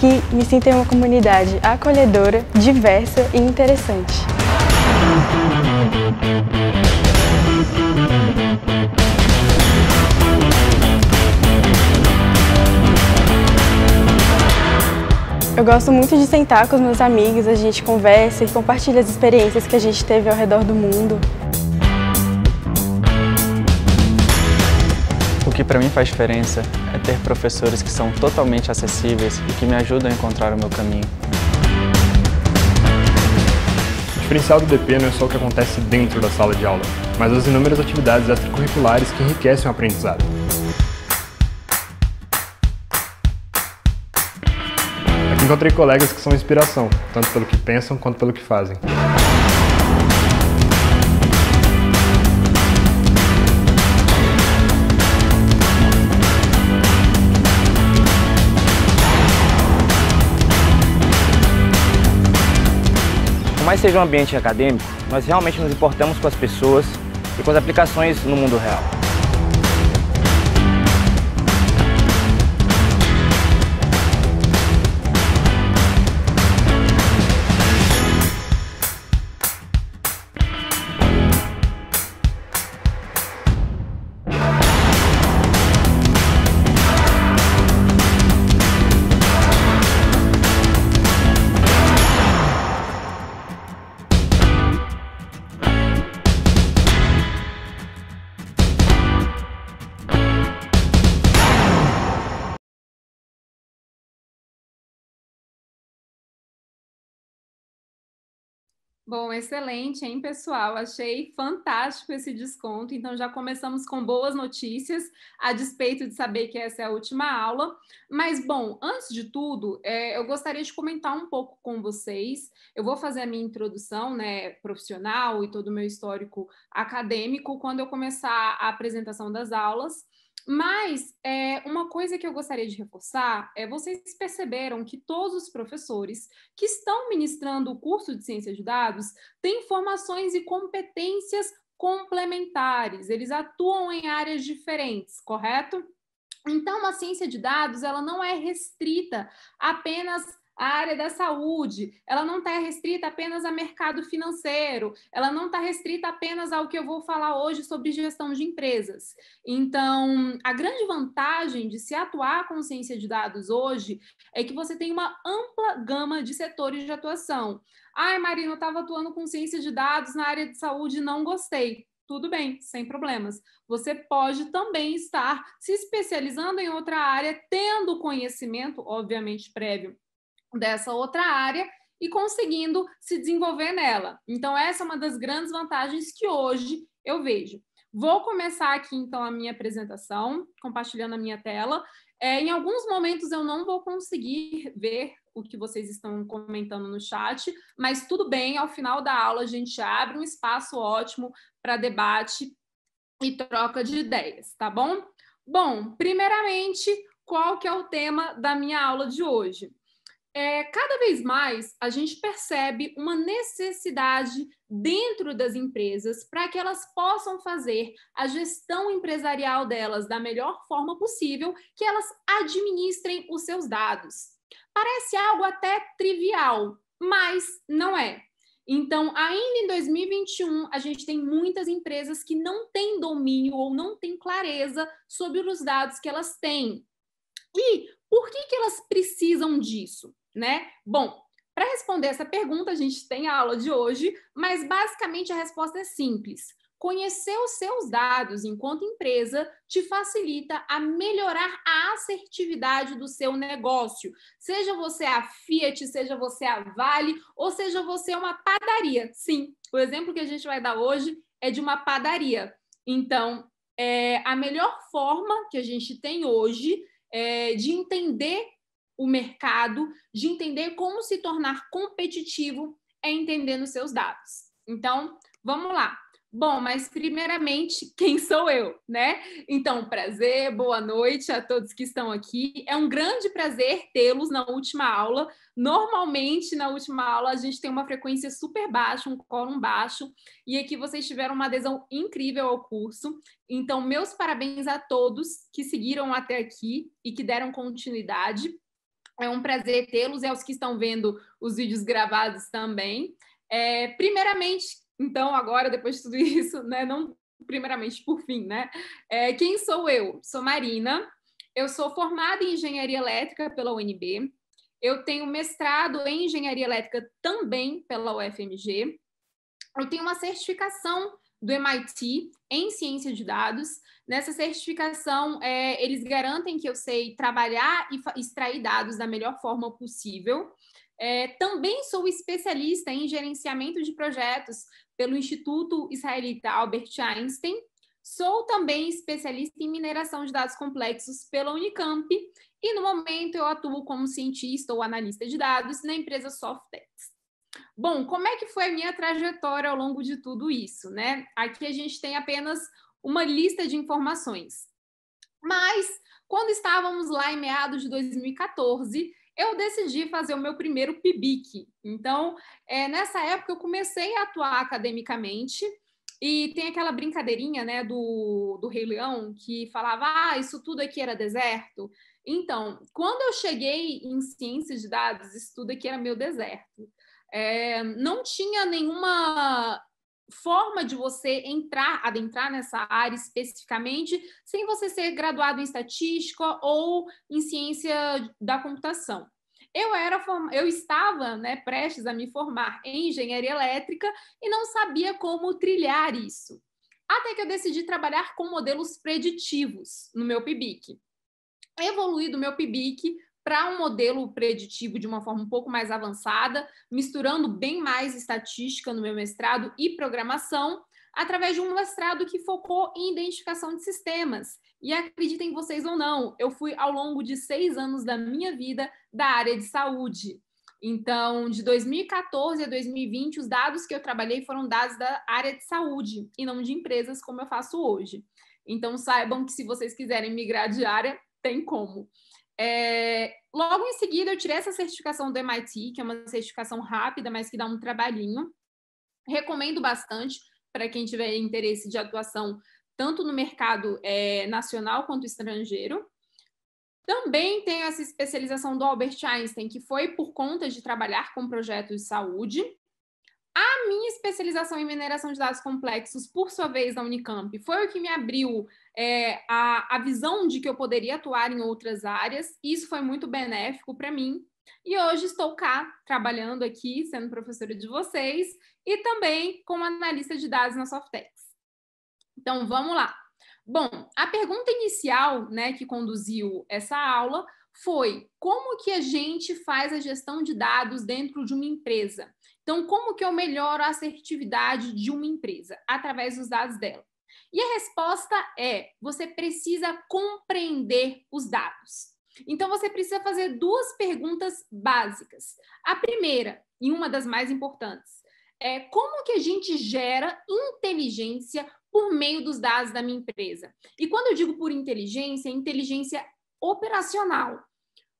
Aqui me sinto em uma comunidade acolhedora, diversa e interessante. Eu gosto muito de sentar com os meus amigos, a gente conversa e compartilha as experiências que a gente teve ao redor do mundo. que para mim faz diferença é ter professores que são totalmente acessíveis e que me ajudam a encontrar o meu caminho. O diferencial do DP não é só o que acontece dentro da sala de aula, mas as inúmeras atividades extracurriculares que enriquecem o aprendizado. Aqui encontrei colegas que são inspiração, tanto pelo que pensam quanto pelo que fazem. mais seja um ambiente acadêmico, nós realmente nos importamos com as pessoas e com as aplicações no mundo real. Bom, excelente, hein, pessoal? Achei fantástico esse desconto. Então, já começamos com boas notícias, a despeito de saber que essa é a última aula. Mas, bom, antes de tudo, é, eu gostaria de comentar um pouco com vocês. Eu vou fazer a minha introdução né, profissional e todo o meu histórico acadêmico quando eu começar a apresentação das aulas. Mas é, uma coisa que eu gostaria de reforçar é vocês perceberam que todos os professores que estão ministrando o curso de ciência de dados têm formações e competências complementares, eles atuam em áreas diferentes, correto? Então, a ciência de dados ela não é restrita apenas a área da saúde, ela não está restrita apenas a mercado financeiro, ela não está restrita apenas ao que eu vou falar hoje sobre gestão de empresas. Então, a grande vantagem de se atuar com ciência de dados hoje é que você tem uma ampla gama de setores de atuação. Ai, Marina, eu estava atuando com ciência de dados na área de saúde e não gostei tudo bem, sem problemas. Você pode também estar se especializando em outra área, tendo conhecimento, obviamente prévio, dessa outra área e conseguindo se desenvolver nela. Então, essa é uma das grandes vantagens que hoje eu vejo. Vou começar aqui, então, a minha apresentação, compartilhando a minha tela. É, em alguns momentos eu não vou conseguir ver o que vocês estão comentando no chat, mas tudo bem, ao final da aula a gente abre um espaço ótimo para debate e troca de ideias, tá bom? Bom, primeiramente, qual que é o tema da minha aula de hoje? é, cada vez mais a gente percebe uma necessidade dentro das empresas para que elas possam fazer a gestão empresarial delas da melhor forma possível, que elas administrem os seus dados. Parece algo até trivial, mas não é. Então, ainda em 2021, a gente tem muitas empresas que não têm domínio ou não têm clareza sobre os dados que elas têm. E por que, que elas precisam disso? né? Bom, para responder essa pergunta, a gente tem a aula de hoje, mas basicamente a resposta é simples. Conhecer os seus dados enquanto empresa te facilita a melhorar a assertividade do seu negócio. Seja você a Fiat, seja você a Vale, ou seja você uma padaria. Sim, o exemplo que a gente vai dar hoje é de uma padaria. Então, é, a melhor forma que a gente tem hoje é, de entender o mercado, de entender como se tornar competitivo é entendendo seus dados. Então, vamos lá. Bom, mas primeiramente, quem sou eu, né? Então, prazer, boa noite a todos que estão aqui. É um grande prazer tê-los na última aula. Normalmente, na última aula, a gente tem uma frequência super baixa, um quórum baixo, e aqui vocês tiveram uma adesão incrível ao curso. Então, meus parabéns a todos que seguiram até aqui e que deram continuidade. É um prazer tê-los e é aos que estão vendo os vídeos gravados também. É, primeiramente, então, agora, depois de tudo isso, né, não primeiramente por fim, né? É, quem sou eu? Sou Marina, eu sou formada em engenharia elétrica pela UNB, eu tenho mestrado em engenharia elétrica também pela UFMG, eu tenho uma certificação do MIT em ciência de dados. Nessa certificação, é, eles garantem que eu sei trabalhar e extrair dados da melhor forma possível. É, também sou especialista em gerenciamento de projetos pelo Instituto Israelita Albert Einstein. Sou também especialista em mineração de dados complexos pela Unicamp e no momento eu atuo como cientista ou analista de dados na empresa Softex. Bom, como é que foi a minha trajetória ao longo de tudo isso, né? Aqui a gente tem apenas uma lista de informações. Mas quando estávamos lá em meados de 2014, eu decidi fazer o meu primeiro PIBIC. Então, é, nessa época eu comecei a atuar academicamente e tem aquela brincadeirinha, né, do, do Rei Leão que falava, ah, isso tudo aqui era deserto. Então, quando eu cheguei em ciências de dados, isso tudo aqui era meu deserto é, não tinha nenhuma forma de você entrar, adentrar nessa área especificamente, sem você ser graduado em estatística ou em ciência da computação. Eu era eu estava, né, prestes a me formar em engenharia elétrica e não sabia como trilhar isso. Até que eu decidi trabalhar com modelos preditivos no meu PIBIC. Evoluí do meu PIBIC para um modelo preditivo de uma forma um pouco mais avançada, misturando bem mais estatística no meu mestrado e programação, através de um mestrado que focou em identificação de sistemas. E acreditem vocês ou não, eu fui ao longo de seis anos da minha vida da área de saúde. Então, de 2014 a 2020, os dados que eu trabalhei foram dados da área de saúde e não de empresas, como eu faço hoje. Então, saibam que se vocês quiserem migrar de área, tem como. É, logo em seguida, eu tirei essa certificação do MIT, que é uma certificação rápida, mas que dá um trabalhinho. Recomendo bastante para quem tiver interesse de atuação tanto no mercado é, nacional quanto estrangeiro. Também tenho essa especialização do Albert Einstein, que foi por conta de trabalhar com projetos de saúde. A minha especialização em mineração de dados complexos, por sua vez, na Unicamp, foi o que me abriu é, a, a visão de que eu poderia atuar em outras áreas. Isso foi muito benéfico para mim. E hoje estou cá, trabalhando aqui, sendo professora de vocês e também como analista de dados na Softex. Então, vamos lá. Bom, a pergunta inicial né, que conduziu essa aula foi como que a gente faz a gestão de dados dentro de uma empresa? Então, como que eu melhoro a assertividade de uma empresa? Através dos dados dela. E a resposta é: você precisa compreender os dados. Então, você precisa fazer duas perguntas básicas. A primeira, e uma das mais importantes, é como que a gente gera inteligência por meio dos dados da minha empresa? E quando eu digo por inteligência, é inteligência operacional.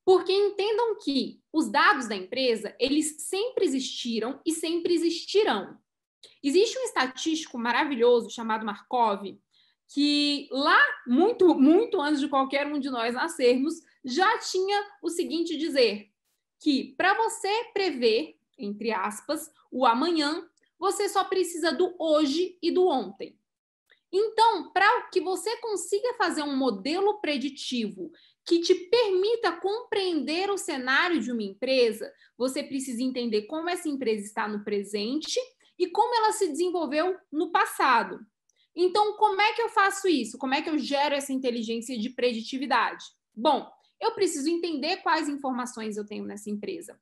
Porque entendam que os dados da empresa, eles sempre existiram e sempre existirão. Existe um estatístico maravilhoso chamado Markov, que lá, muito, muito antes de qualquer um de nós nascermos, já tinha o seguinte dizer: que para você prever, entre aspas, o amanhã, você só precisa do hoje e do ontem. Então, para que você consiga fazer um modelo preditivo que te permita compreender o cenário de uma empresa, você precisa entender como essa empresa está no presente e como ela se desenvolveu no passado. Então, como é que eu faço isso? Como é que eu gero essa inteligência de preditividade? Bom, eu preciso entender quais informações eu tenho nessa empresa.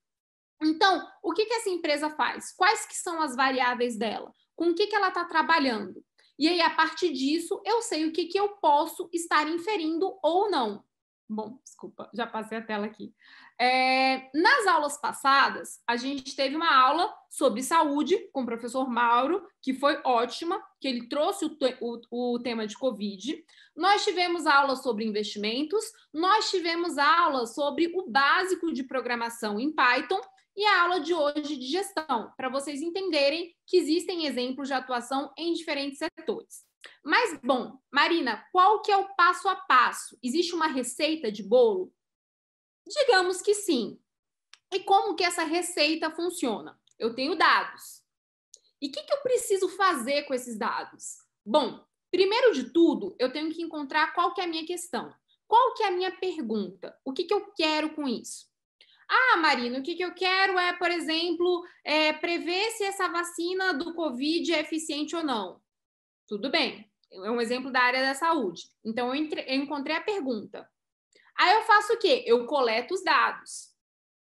Então, o que, que essa empresa faz? Quais que são as variáveis dela? Com o que, que ela está trabalhando? E aí, a partir disso, eu sei o que, que eu posso estar inferindo ou não. Bom, desculpa, já passei a tela aqui. É, nas aulas passadas, a gente teve uma aula sobre saúde com o professor Mauro, que foi ótima, que ele trouxe o, te o, o tema de Covid. Nós tivemos aula sobre investimentos, nós tivemos aula sobre o básico de programação em Python e a aula de hoje de gestão, para vocês entenderem que existem exemplos de atuação em diferentes setores. Mas bom, Marina, qual que é o passo a passo? Existe uma receita de bolo? Digamos que sim. E como que essa receita funciona? Eu tenho dados. E o que, que eu preciso fazer com esses dados? Bom, primeiro de tudo, eu tenho que encontrar qual que é a minha questão. Qual que é a minha pergunta? O que, que eu quero com isso? Ah, Marina, o que, que eu quero é, por exemplo, é, prever se essa vacina do Covid é eficiente ou não. Tudo bem, é um exemplo da área da saúde. Então, eu, entre... eu encontrei a pergunta. Aí eu faço o quê? Eu coleto os dados.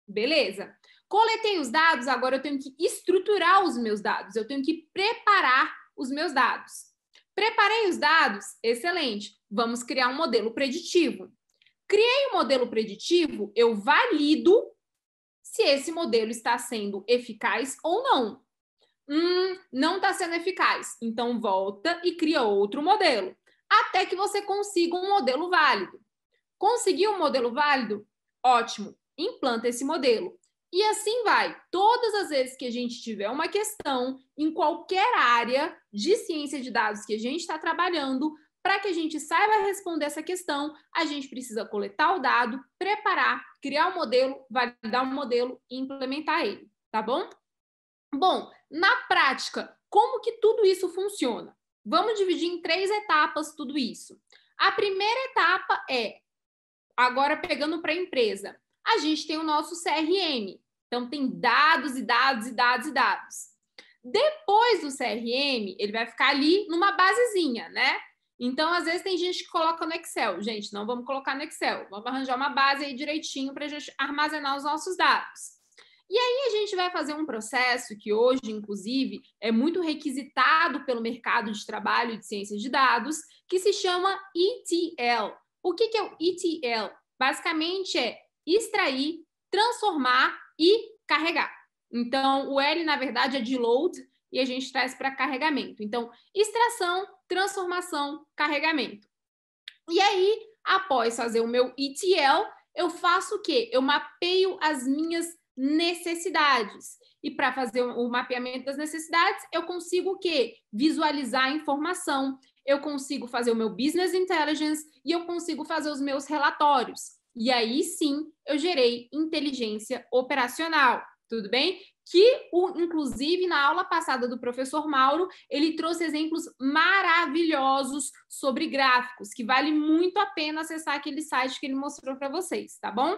Beleza. Coletei os dados, agora eu tenho que estruturar os meus dados, eu tenho que preparar os meus dados. Preparei os dados? Excelente. Vamos criar um modelo preditivo. Criei um modelo preditivo, eu valido se esse modelo está sendo eficaz ou não. Hum, não está sendo eficaz. Então volta e cria outro modelo, até que você consiga um modelo válido. Conseguiu um modelo válido? Ótimo, implanta esse modelo. E assim vai. Todas as vezes que a gente tiver uma questão em qualquer área de ciência de dados que a gente está trabalhando, para que a gente saiba responder essa questão, a gente precisa coletar o dado, preparar, criar o um modelo, validar o um modelo e implementar ele, tá bom? Bom, na prática, como que tudo isso funciona? Vamos dividir em três etapas tudo isso. A primeira etapa é Agora, pegando para a empresa, a gente tem o nosso CRM. Então, tem dados e dados e dados e dados. Depois do CRM, ele vai ficar ali numa basezinha, né? Então, às vezes, tem gente que coloca no Excel. Gente, não vamos colocar no Excel. Vamos arranjar uma base aí direitinho para a gente armazenar os nossos dados. E aí a gente vai fazer um processo que hoje, inclusive, é muito requisitado pelo mercado de trabalho de ciências de dados, que se chama ETL, o que, que é o ETL? Basicamente é extrair, transformar e carregar. Então, o L, na verdade, é de load e a gente traz para carregamento. Então, extração, transformação, carregamento. E aí, após fazer o meu ETL, eu faço o quê? Eu mapeio as minhas necessidades. E para fazer o mapeamento das necessidades, eu consigo o quê? Visualizar a informação, eu consigo fazer o meu business intelligence e eu consigo fazer os meus relatórios. E aí sim eu gerei inteligência operacional, tudo bem? Que, o, inclusive, na aula passada do professor Mauro, ele trouxe exemplos maravilhosos sobre gráficos, que vale muito a pena acessar aquele site que ele mostrou para vocês, tá bom?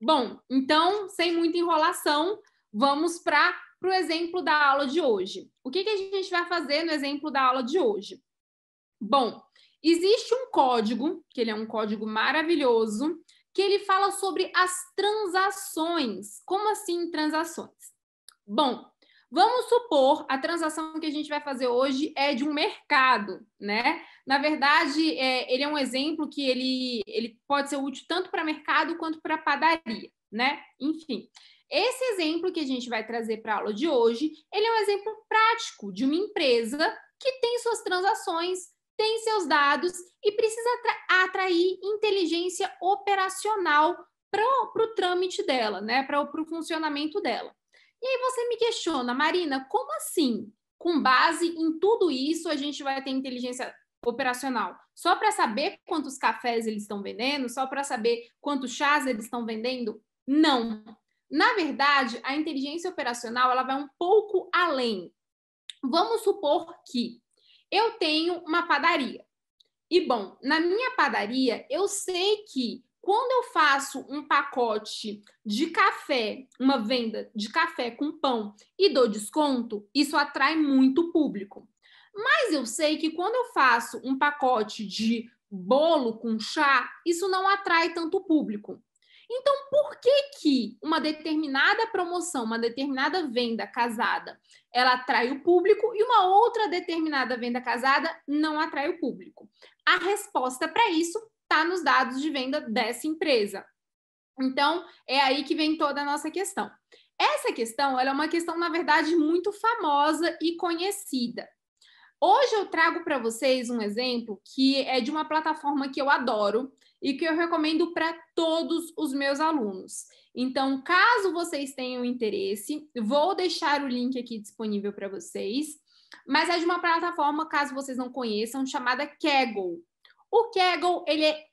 Bom, então, sem muita enrolação, vamos para o exemplo da aula de hoje. O que, que a gente vai fazer no exemplo da aula de hoje? Bom, existe um código, que ele é um código maravilhoso, que ele fala sobre as transações. Como assim transações? Bom, vamos supor a transação que a gente vai fazer hoje é de um mercado, né? Na verdade, é, ele é um exemplo que ele, ele pode ser útil tanto para mercado quanto para padaria, né? Enfim, esse exemplo que a gente vai trazer para a aula de hoje, ele é um exemplo prático de uma empresa que tem suas transações tem seus dados e precisa atrair inteligência operacional para o trâmite dela, né? para o funcionamento dela. E aí você me questiona, Marina, como assim? Com base em tudo isso, a gente vai ter inteligência operacional só para saber quantos cafés eles estão vendendo, só para saber quantos chás eles estão vendendo? Não. Na verdade, a inteligência operacional ela vai um pouco além. Vamos supor que eu tenho uma padaria. E bom, na minha padaria, eu sei que quando eu faço um pacote de café, uma venda de café com pão e dou desconto, isso atrai muito público. Mas eu sei que quando eu faço um pacote de bolo com chá, isso não atrai tanto público. Então, por que que uma determinada promoção, uma determinada venda casada, ela atrai o público e uma outra determinada venda casada não atrai o público? A resposta para isso está nos dados de venda dessa empresa. Então, é aí que vem toda a nossa questão. Essa questão é uma questão, na verdade, muito famosa e conhecida. Hoje eu trago para vocês um exemplo que é de uma plataforma que eu adoro, e que eu recomendo para todos os meus alunos. Então, caso vocês tenham interesse, vou deixar o link aqui disponível para vocês, mas é de uma plataforma, caso vocês não conheçam, chamada Kaggle. O Kaggle, ele é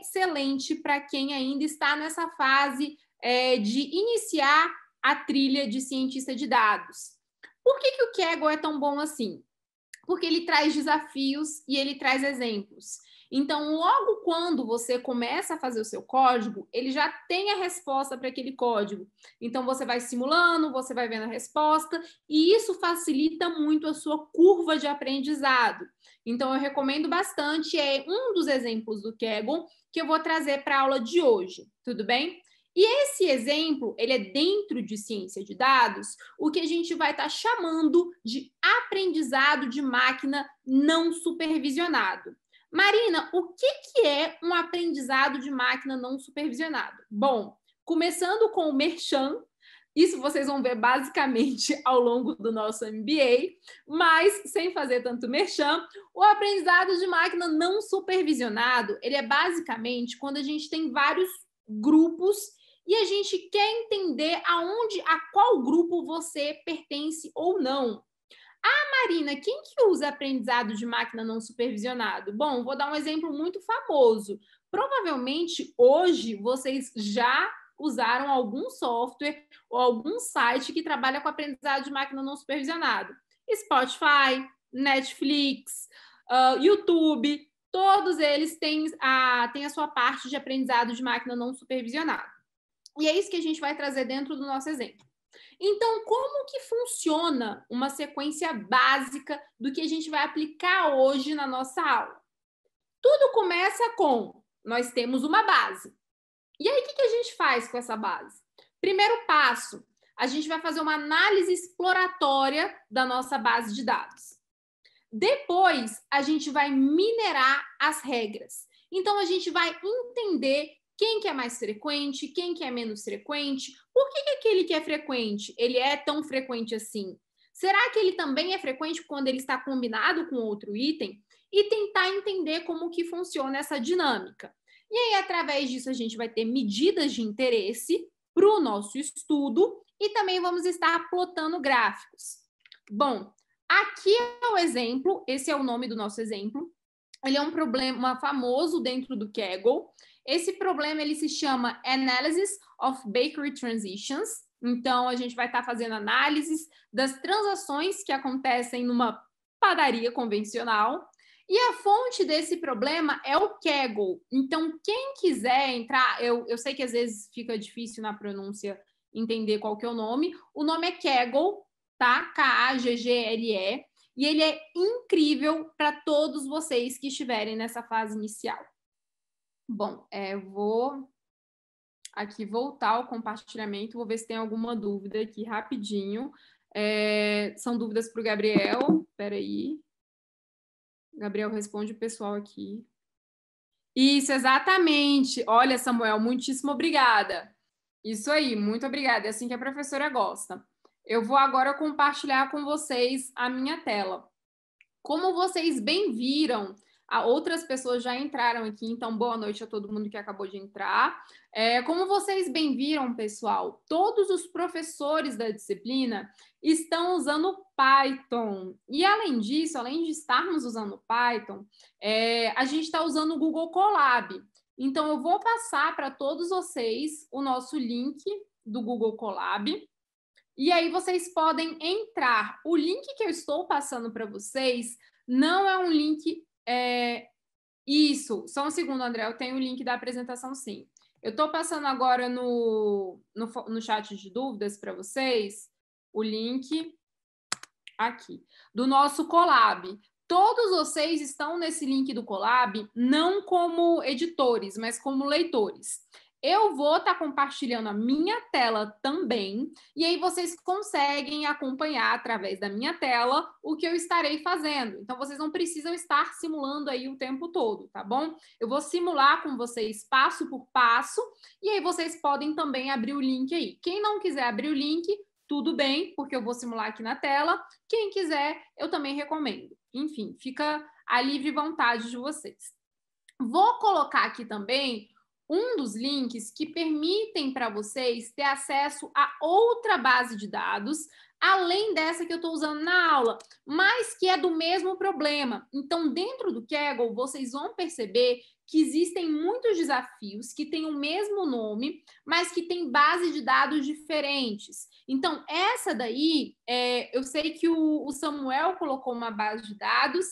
excelente para quem ainda está nessa fase é, de iniciar a trilha de cientista de dados. Por que, que o Kaggle é tão bom assim? Porque ele traz desafios e ele traz exemplos. Então, logo quando você começa a fazer o seu código, ele já tem a resposta para aquele código. Então, você vai simulando, você vai vendo a resposta, e isso facilita muito a sua curva de aprendizado. Então, eu recomendo bastante, é um dos exemplos do Kaggle que eu vou trazer para a aula de hoje, tudo bem? E esse exemplo, ele é dentro de ciência de dados, o que a gente vai estar tá chamando de aprendizado de máquina não supervisionado. Marina, o que, que é um aprendizado de máquina não supervisionado? Bom, começando com o Merchan, isso vocês vão ver basicamente ao longo do nosso MBA, mas sem fazer tanto merchan, o aprendizado de máquina não supervisionado, ele é basicamente quando a gente tem vários grupos e a gente quer entender aonde, a qual grupo você pertence ou não. Ah, Marina, quem que usa aprendizado de máquina não supervisionado? Bom, vou dar um exemplo muito famoso. Provavelmente hoje vocês já usaram algum software ou algum site que trabalha com aprendizado de máquina não supervisionado. Spotify, Netflix, uh, YouTube, todos eles têm a, têm a sua parte de aprendizado de máquina não supervisionado. E é isso que a gente vai trazer dentro do nosso exemplo. Então, como que funciona uma sequência básica do que a gente vai aplicar hoje na nossa aula? Tudo começa com nós temos uma base. E aí, o que, que a gente faz com essa base? Primeiro passo, a gente vai fazer uma análise exploratória da nossa base de dados. Depois, a gente vai minerar as regras. Então, a gente vai entender quem que é mais frequente, quem que é menos frequente, por que, que aquele que é frequente, ele é tão frequente assim? Será que ele também é frequente quando ele está combinado com outro item? E tentar entender como que funciona essa dinâmica. E aí, através disso, a gente vai ter medidas de interesse para o nosso estudo e também vamos estar plotando gráficos. Bom, aqui é o exemplo, esse é o nome do nosso exemplo. Ele é um problema famoso dentro do Kaggle, esse problema ele se chama Analysis of Bakery Transitions. Então, a gente vai estar tá fazendo análises das transações que acontecem numa padaria convencional. E a fonte desse problema é o Kaggle. Então, quem quiser entrar, eu, eu sei que às vezes fica difícil na pronúncia entender qual que é o nome. O nome é Kaggle, tá? K-A-G-G-L-E. E ele é incrível para todos vocês que estiverem nessa fase inicial. Bom, é, vou aqui voltar ao compartilhamento, vou ver se tem alguma dúvida aqui rapidinho. É, são dúvidas para o Gabriel, peraí. Gabriel responde o pessoal aqui. Isso, exatamente. Olha, Samuel, muitíssimo obrigada. Isso aí, muito obrigada. É assim que a professora gosta. Eu vou agora compartilhar com vocês a minha tela. Como vocês bem viram, outras pessoas já entraram aqui, então boa noite a todo mundo que acabou de entrar. É, como vocês bem viram, pessoal, todos os professores da disciplina estão usando Python. E além disso, além de estarmos usando Python, é, a gente está usando o Google Colab. Então, eu vou passar para todos vocês o nosso link do Google Colab. E aí vocês podem entrar. O link que eu estou passando para vocês não é um link é, isso, só um segundo, André, eu tenho o link da apresentação sim. Eu estou passando agora no, no, no chat de dúvidas para vocês o link aqui do nosso Colab. Todos vocês estão nesse link do Colab, não como editores, mas como leitores. Eu vou estar tá compartilhando a minha tela também, e aí vocês conseguem acompanhar através da minha tela o que eu estarei fazendo. Então vocês não precisam estar simulando aí o tempo todo, tá bom? Eu vou simular com vocês passo por passo, e aí vocês podem também abrir o link aí. Quem não quiser abrir o link, tudo bem, porque eu vou simular aqui na tela. Quem quiser, eu também recomendo. Enfim, fica a livre vontade de vocês. Vou colocar aqui também um dos links que permitem para vocês ter acesso a outra base de dados, além dessa que eu estou usando na aula, mas que é do mesmo problema. Então, dentro do Kaggle, vocês vão perceber que existem muitos desafios que têm o mesmo nome, mas que têm base de dados diferentes. Então, essa daí, é, eu sei que o, o Samuel colocou uma base de dados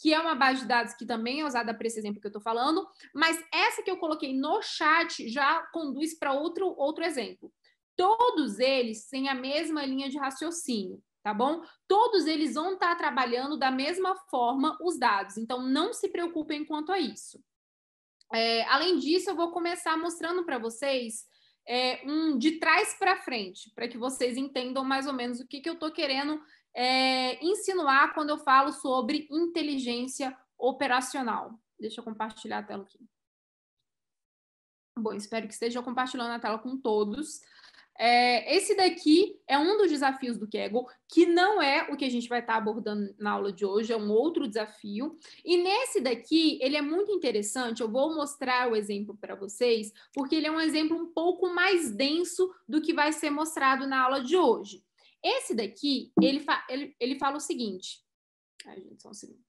que é uma base de dados que também é usada para esse exemplo que eu estou falando, mas essa que eu coloquei no chat já conduz para outro, outro exemplo. Todos eles têm a mesma linha de raciocínio, tá bom? Todos eles vão estar tá trabalhando da mesma forma os dados, então não se preocupem quanto a isso. É, além disso, eu vou começar mostrando para vocês é, um de trás para frente, para que vocês entendam mais ou menos o que, que eu estou querendo é, insinuar quando eu falo sobre inteligência operacional. Deixa eu compartilhar a tela aqui. Bom, espero que esteja compartilhando a tela com todos. É, esse daqui é um dos desafios do Kegel, que não é o que a gente vai estar abordando na aula de hoje, é um outro desafio. E nesse daqui, ele é muito interessante, eu vou mostrar o exemplo para vocês, porque ele é um exemplo um pouco mais denso do que vai ser mostrado na aula de hoje. Esse daqui, ele, fa ele, ele fala o seguinte. Ai, gente, só um segundo.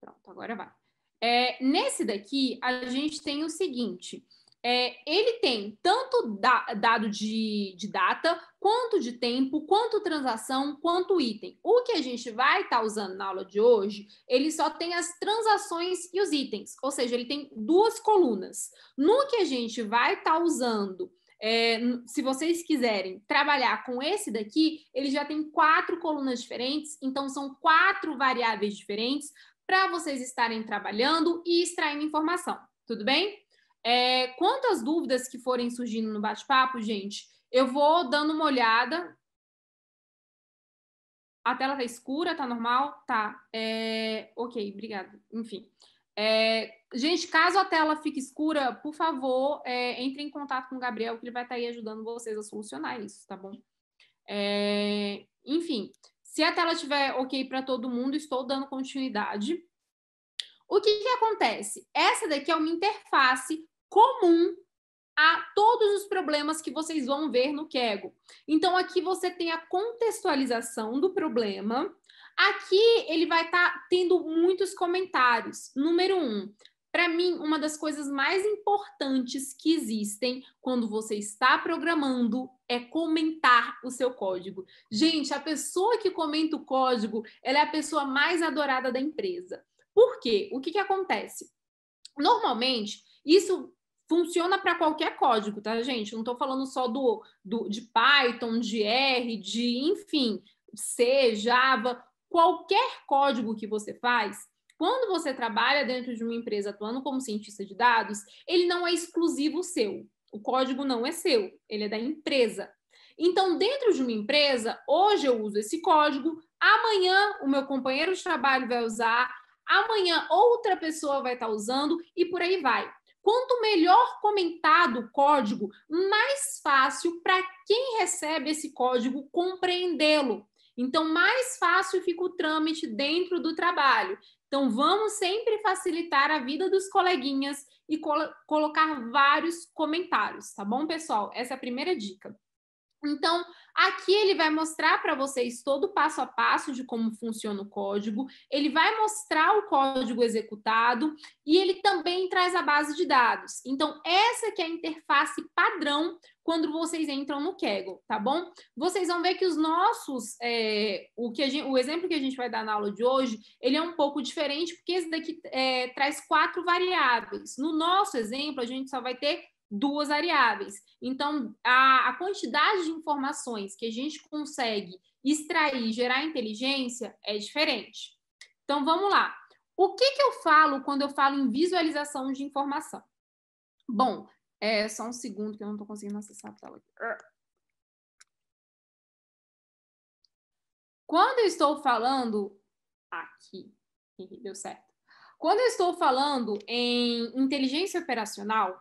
Pronto, agora vai. É, nesse daqui, a gente tem o seguinte: é, ele tem tanto da, dado de, de, data, quanto de tempo, quanto transação, quanto item. O que a gente vai estar tá usando na aula de hoje, ele só tem as transações e os itens, ou seja, ele tem duas colunas. No que a gente vai estar tá usando, é, se vocês quiserem trabalhar com esse daqui, ele já tem quatro colunas diferentes, então são quatro variáveis diferentes para vocês estarem trabalhando e extraindo informação. Tudo bem? É, quantas dúvidas que forem surgindo no bate-papo, gente, eu vou dando uma olhada. A tela tá escura, tá normal? Tá. É, ok, obrigada. Enfim. É, gente, caso a tela fique escura, por favor, é, entre em contato com o Gabriel, que ele vai estar tá aí ajudando vocês a solucionar isso, tá bom? É, enfim, se a tela estiver ok para todo mundo, estou dando continuidade. O que, que acontece? Essa daqui é uma interface comum a todos os problemas que vocês vão ver no Kego. Então, aqui você tem a contextualização do problema. Aqui ele vai estar tá tendo muitos comentários. Número um, para mim, uma das coisas mais importantes que existem quando você está programando é comentar o seu código. Gente, a pessoa que comenta o código, ela é a pessoa mais adorada da empresa. Por quê? O que, que acontece? Normalmente, isso Funciona para qualquer código, tá, gente? não estou falando só do, do de Python, de R, de enfim, C, Java, qualquer código que você faz, quando você trabalha dentro de uma empresa atuando como cientista de dados, ele não é exclusivo seu. O código não é seu, ele é da empresa. Então, dentro de uma empresa, hoje eu uso esse código, amanhã o meu companheiro de trabalho vai usar, amanhã outra pessoa vai estar tá usando e por aí vai. Quanto melhor comentado o código, mais fácil para quem recebe esse código compreendê-lo. Então, mais fácil fica o trâmite dentro do trabalho. Então, vamos sempre facilitar a vida dos coleguinhas e col colocar vários comentários, tá bom, pessoal? Essa é a primeira dica. Então, aqui ele vai mostrar para vocês todo o passo a passo de como funciona o código, ele vai mostrar o código executado e ele também traz a base de dados. Então, essa que é a interface padrão quando vocês entram no Kaggle, tá bom? Vocês vão ver que os nossos, é, o, que gente, o exemplo que a gente vai dar na aula de hoje, ele é um pouco diferente, porque esse daqui é, traz quatro variáveis. No nosso exemplo, a gente só vai ter duas variáveis. Então, a, a quantidade de informações que a gente consegue extrair, gerar inteligência, é diferente. Então, vamos lá. O que, que eu falo quando eu falo em visualização de informação? Bom, é só um segundo que eu não estou conseguindo acessar a tela aqui. Quando eu estou falando aqui, deu certo. Quando eu estou falando em inteligência operacional,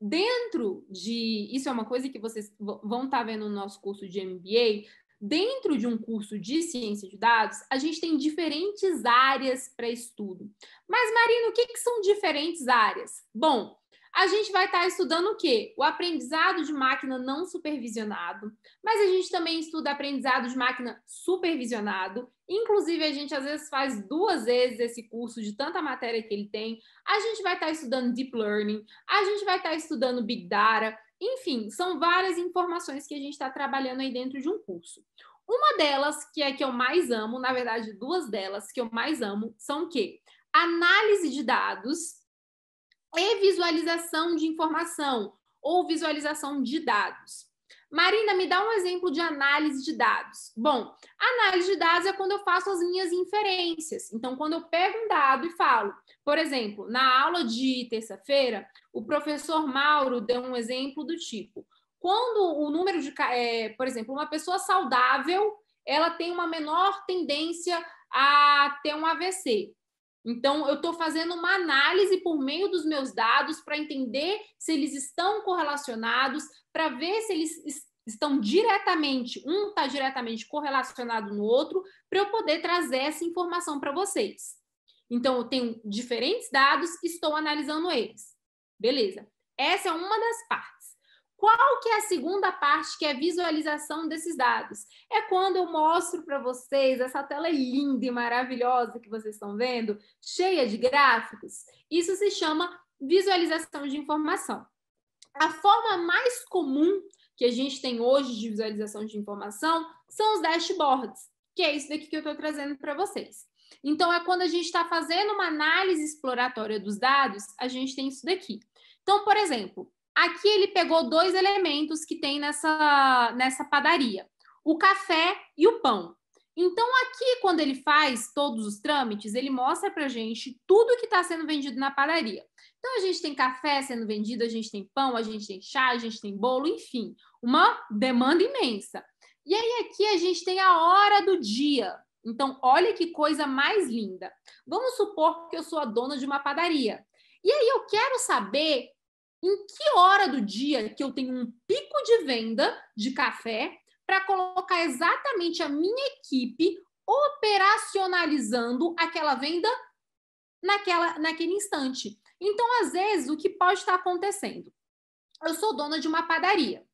Dentro de. Isso é uma coisa que vocês vão estar tá vendo no nosso curso de MBA. Dentro de um curso de ciência de dados, a gente tem diferentes áreas para estudo. Mas, Marina, o que, que são diferentes áreas? Bom, a gente vai estar tá estudando o quê? O aprendizado de máquina não supervisionado, mas a gente também estuda aprendizado de máquina supervisionado. Inclusive, a gente às vezes faz duas vezes esse curso de tanta matéria que ele tem. A gente vai estar tá estudando deep learning, a gente vai estar tá estudando big data. Enfim, são várias informações que a gente está trabalhando aí dentro de um curso. Uma delas, que é que eu mais amo, na verdade, duas delas que eu mais amo, são o quê? Análise de dados e é visualização de informação ou visualização de dados. Marina, me dá um exemplo de análise de dados. Bom, análise de dados é quando eu faço as minhas inferências. Então, quando eu pego um dado e falo, por exemplo, na aula de terça-feira, o professor Mauro deu um exemplo do tipo: quando o número de, é, por exemplo, uma pessoa saudável, ela tem uma menor tendência a ter um AVC. Então, eu estou fazendo uma análise por meio dos meus dados para entender se eles estão correlacionados, para ver se eles estão diretamente, um está diretamente correlacionado no outro, para eu poder trazer essa informação para vocês. Então, eu tenho diferentes dados, estou analisando eles. Beleza. Essa é uma das partes. Qual que é a segunda parte, que é a visualização desses dados? É quando eu mostro para vocês essa tela linda e maravilhosa que vocês estão vendo, cheia de gráficos. Isso se chama visualização de informação. A forma mais comum que a gente tem hoje de visualização de informação são os dashboards, que é isso daqui que eu estou trazendo para vocês. Então, é quando a gente está fazendo uma análise exploratória dos dados, a gente tem isso daqui. Então, por exemplo, Aqui ele pegou dois elementos que tem nessa, nessa padaria: o café e o pão. Então, aqui, quando ele faz todos os trâmites, ele mostra para gente tudo que está sendo vendido na padaria. Então, a gente tem café sendo vendido, a gente tem pão, a gente tem chá, a gente tem bolo, enfim, uma demanda imensa. E aí, aqui, a gente tem a hora do dia. Então, olha que coisa mais linda. Vamos supor que eu sou a dona de uma padaria. E aí, eu quero saber em que hora do dia que eu tenho um pico de venda de café para colocar exatamente a minha equipe operacionalizando aquela venda naquela, naquele instante. Então, às vezes, o que pode estar acontecendo? Eu sou dona de uma padaria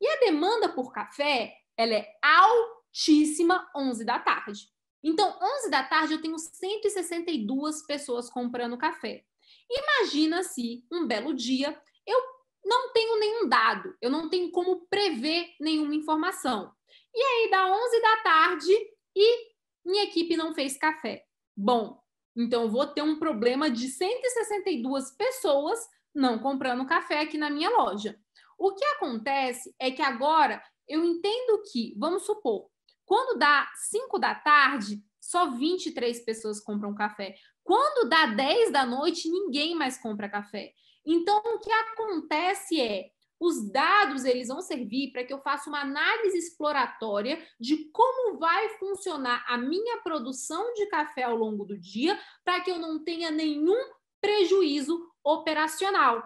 e a demanda por café ela é altíssima 11 da tarde. Então, 11 da tarde eu tenho 162 pessoas comprando café. Imagina se um belo dia eu não tenho nenhum dado, eu não tenho como prever nenhuma informação. E aí dá 11 da tarde e minha equipe não fez café. Bom, então eu vou ter um problema de 162 pessoas não comprando café aqui na minha loja. O que acontece é que agora eu entendo que, vamos supor, quando dá 5 da tarde, só 23 pessoas compram café. Quando dá 10 da noite, ninguém mais compra café. Então, o que acontece é, os dados eles vão servir para que eu faça uma análise exploratória de como vai funcionar a minha produção de café ao longo do dia, para que eu não tenha nenhum prejuízo operacional.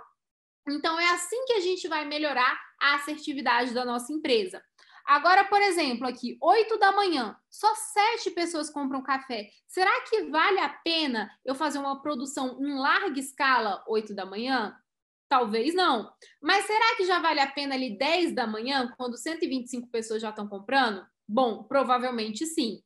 Então, é assim que a gente vai melhorar a assertividade da nossa empresa. Agora, por exemplo, aqui, 8 da manhã, só 7 pessoas compram café. Será que vale a pena eu fazer uma produção em larga escala 8 da manhã? Talvez não. Mas será que já vale a pena ali 10 da manhã, quando 125 pessoas já estão comprando? Bom, provavelmente sim.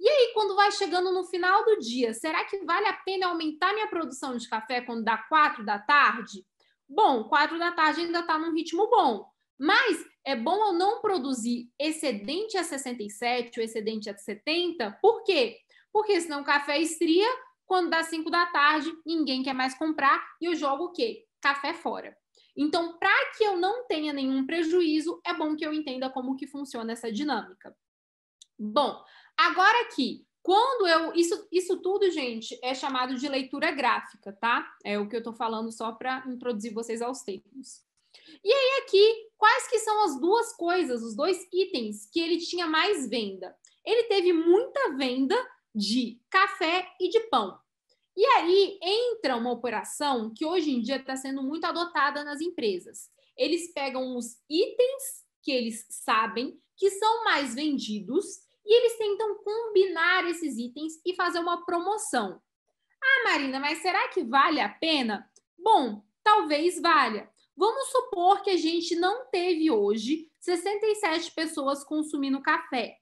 E aí, quando vai chegando no final do dia, será que vale a pena aumentar minha produção de café quando dá 4 da tarde? Bom, 4 da tarde ainda está num ritmo bom mas é bom eu não produzir excedente a 67 ou excedente a 70, por quê? Porque senão o café estria, quando dá 5 da tarde, ninguém quer mais comprar e eu jogo o quê? Café fora. Então, para que eu não tenha nenhum prejuízo, é bom que eu entenda como que funciona essa dinâmica. Bom, agora aqui, quando eu. Isso, isso tudo, gente, é chamado de leitura gráfica, tá? É o que eu estou falando só para introduzir vocês aos termos. E aí aqui, quais que são as duas coisas, os dois itens que ele tinha mais venda? Ele teve muita venda de café e de pão. E aí entra uma operação que hoje em dia está sendo muito adotada nas empresas. Eles pegam os itens que eles sabem que são mais vendidos e eles tentam combinar esses itens e fazer uma promoção. Ah, Marina, mas será que vale a pena? Bom, talvez valha. Vamos supor que a gente não teve hoje 67 pessoas consumindo café.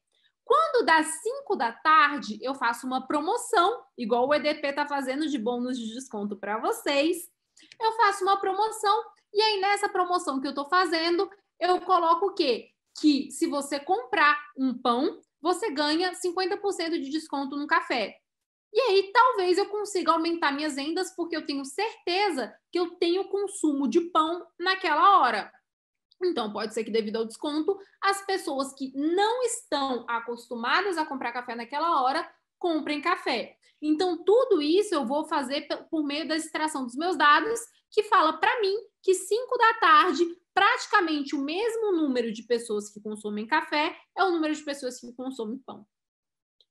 Quando das 5 da tarde eu faço uma promoção, igual o EDP está fazendo de bônus de desconto para vocês, eu faço uma promoção e aí nessa promoção que eu estou fazendo, eu coloco o quê? Que se você comprar um pão, você ganha 50% de desconto no café. E aí talvez eu consiga aumentar minhas vendas porque eu tenho certeza que eu tenho consumo de pão naquela hora. Então, pode ser que devido ao desconto, as pessoas que não estão acostumadas a comprar café naquela hora comprem café. Então, tudo isso eu vou fazer por meio da extração dos meus dados, que fala para mim que 5 da tarde, praticamente o mesmo número de pessoas que consomem café é o número de pessoas que consomem pão.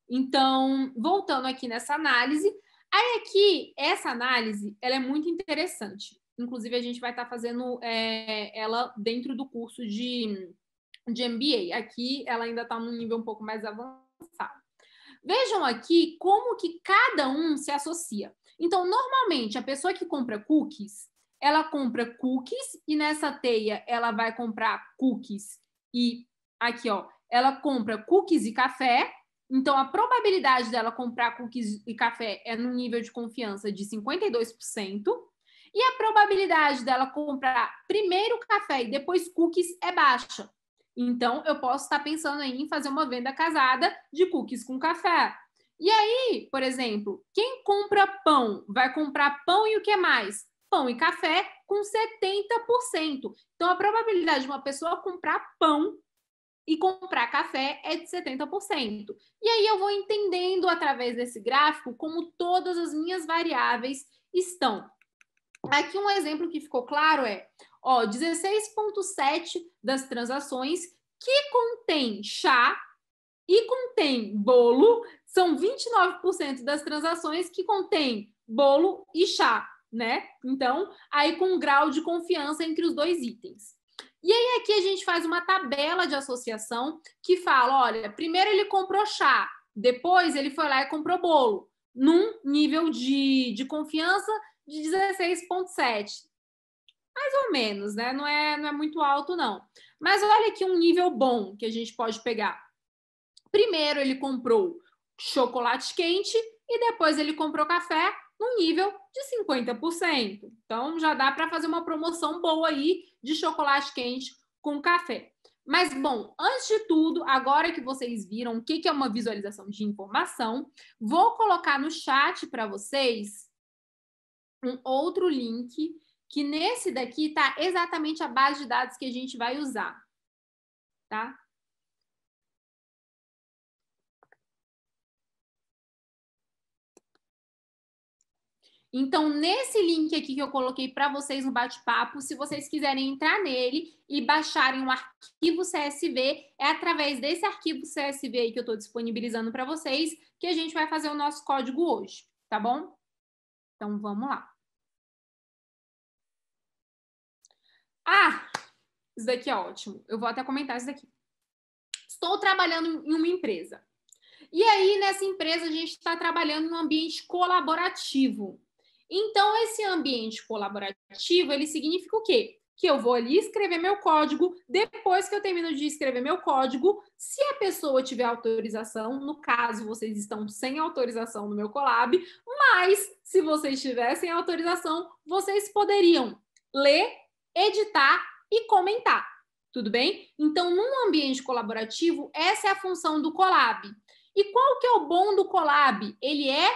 Então, voltando aqui nessa análise, aí aqui, essa análise, ela é muito interessante. Inclusive, a gente vai estar fazendo é, ela dentro do curso de, de MBA. Aqui, ela ainda está num nível um pouco mais avançado. Vejam aqui como que cada um se associa. Então, normalmente, a pessoa que compra cookies, ela compra cookies e nessa teia ela vai comprar cookies e aqui, ó, ela compra cookies e café então, a probabilidade dela comprar cookies e café é no nível de confiança de 52%. E a probabilidade dela comprar primeiro café e depois cookies é baixa. Então, eu posso estar pensando em fazer uma venda casada de cookies com café. E aí, por exemplo, quem compra pão vai comprar pão e o que mais? Pão e café com 70%. Então, a probabilidade de uma pessoa comprar pão e comprar café é de 70%. E aí eu vou entendendo através desse gráfico como todas as minhas variáveis estão. Aqui um exemplo que ficou claro é, ó, 16.7 das transações que contém chá e contém bolo, são 29% das transações que contém bolo e chá, né? Então, aí com um grau de confiança entre os dois itens. E aí aqui a gente faz uma tabela de associação que fala, olha, primeiro ele comprou chá, depois ele foi lá e comprou bolo, num nível de, de confiança de 16,7. Mais ou menos, né? Não é, não é muito alto, não. Mas olha aqui um nível bom que a gente pode pegar. Primeiro ele comprou chocolate quente e depois ele comprou café num nível de 50%. Então já dá para fazer uma promoção boa aí de chocolate quente com café. Mas, bom, antes de tudo, agora que vocês viram o que é uma visualização de informação, vou colocar no chat para vocês um outro link, que nesse daqui está exatamente a base de dados que a gente vai usar. Tá? Então, nesse link aqui que eu coloquei para vocês no bate-papo, se vocês quiserem entrar nele e baixarem o um arquivo CSV, é através desse arquivo CSV aí que eu estou disponibilizando para vocês que a gente vai fazer o nosso código hoje, tá bom? Então, vamos lá. Ah, isso daqui é ótimo. Eu vou até comentar isso daqui. Estou trabalhando em uma empresa. E aí, nessa empresa, a gente está trabalhando em um ambiente colaborativo. Então, esse ambiente colaborativo, ele significa o quê? Que eu vou ali escrever meu código, depois que eu termino de escrever meu código, se a pessoa tiver autorização, no caso vocês estão sem autorização no meu collab, mas se vocês tivessem autorização, vocês poderiam ler, editar e comentar. Tudo bem? Então, num ambiente colaborativo, essa é a função do collab. E qual que é o bom do collab? Ele é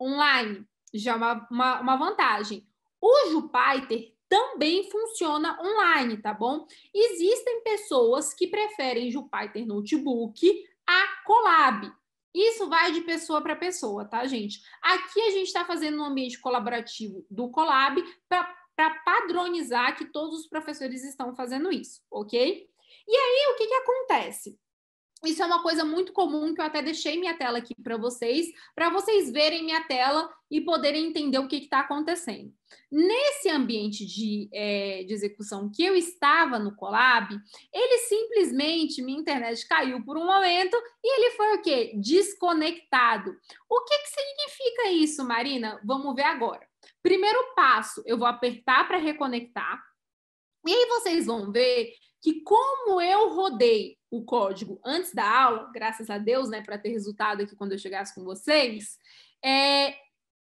online já é uma, uma, uma vantagem. O Jupyter também funciona online, tá bom? Existem pessoas que preferem Jupyter Notebook a Colab. Isso vai de pessoa para pessoa, tá, gente? Aqui a gente está fazendo um ambiente colaborativo do Colab para padronizar que todos os professores estão fazendo isso, ok? E aí, o que, que acontece? Isso é uma coisa muito comum que eu até deixei minha tela aqui para vocês, para vocês verem minha tela e poderem entender o que está acontecendo. Nesse ambiente de, é, de, execução que eu estava no Colab, ele simplesmente, minha internet caiu por um momento e ele foi o quê? Desconectado. O que, que significa isso, Marina? Vamos ver agora. Primeiro passo, eu vou apertar para reconectar. E aí vocês vão ver que como eu rodei o código antes da aula, graças a Deus, né, para ter resultado aqui quando eu chegasse com vocês, é,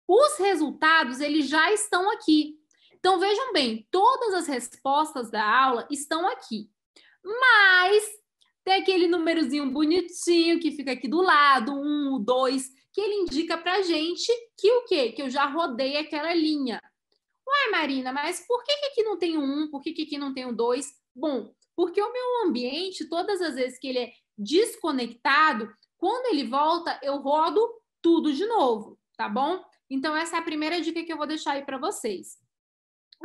os resultados eles já estão aqui. Então vejam bem, todas as respostas da aula estão aqui. Mas tem aquele númerozinho bonitinho que fica aqui do lado, um, dois, que ele indica para gente que o quê? Que eu já rodei aquela linha. Uai, Marina, mas por que, que aqui não tem um? Por que, que aqui não tem um dois? Bom, porque o meu ambiente, todas as vezes que ele é desconectado, quando ele volta, eu rodo tudo de novo, tá bom? Então, essa é a primeira dica que eu vou deixar aí para vocês.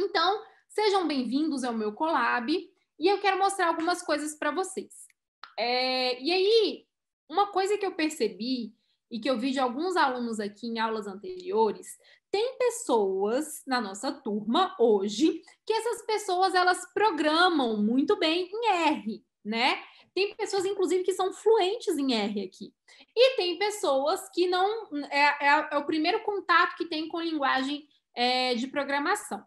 Então, sejam bem-vindos ao meu collab e eu quero mostrar algumas coisas para vocês. É, e aí, uma coisa que eu percebi e que eu vi de alguns alunos aqui em aulas anteriores tem pessoas na nossa turma hoje que essas pessoas elas programam muito bem em R, né? Tem pessoas, inclusive, que são fluentes em R aqui. E tem pessoas que não. É, é, é o primeiro contato que tem com linguagem é, de programação.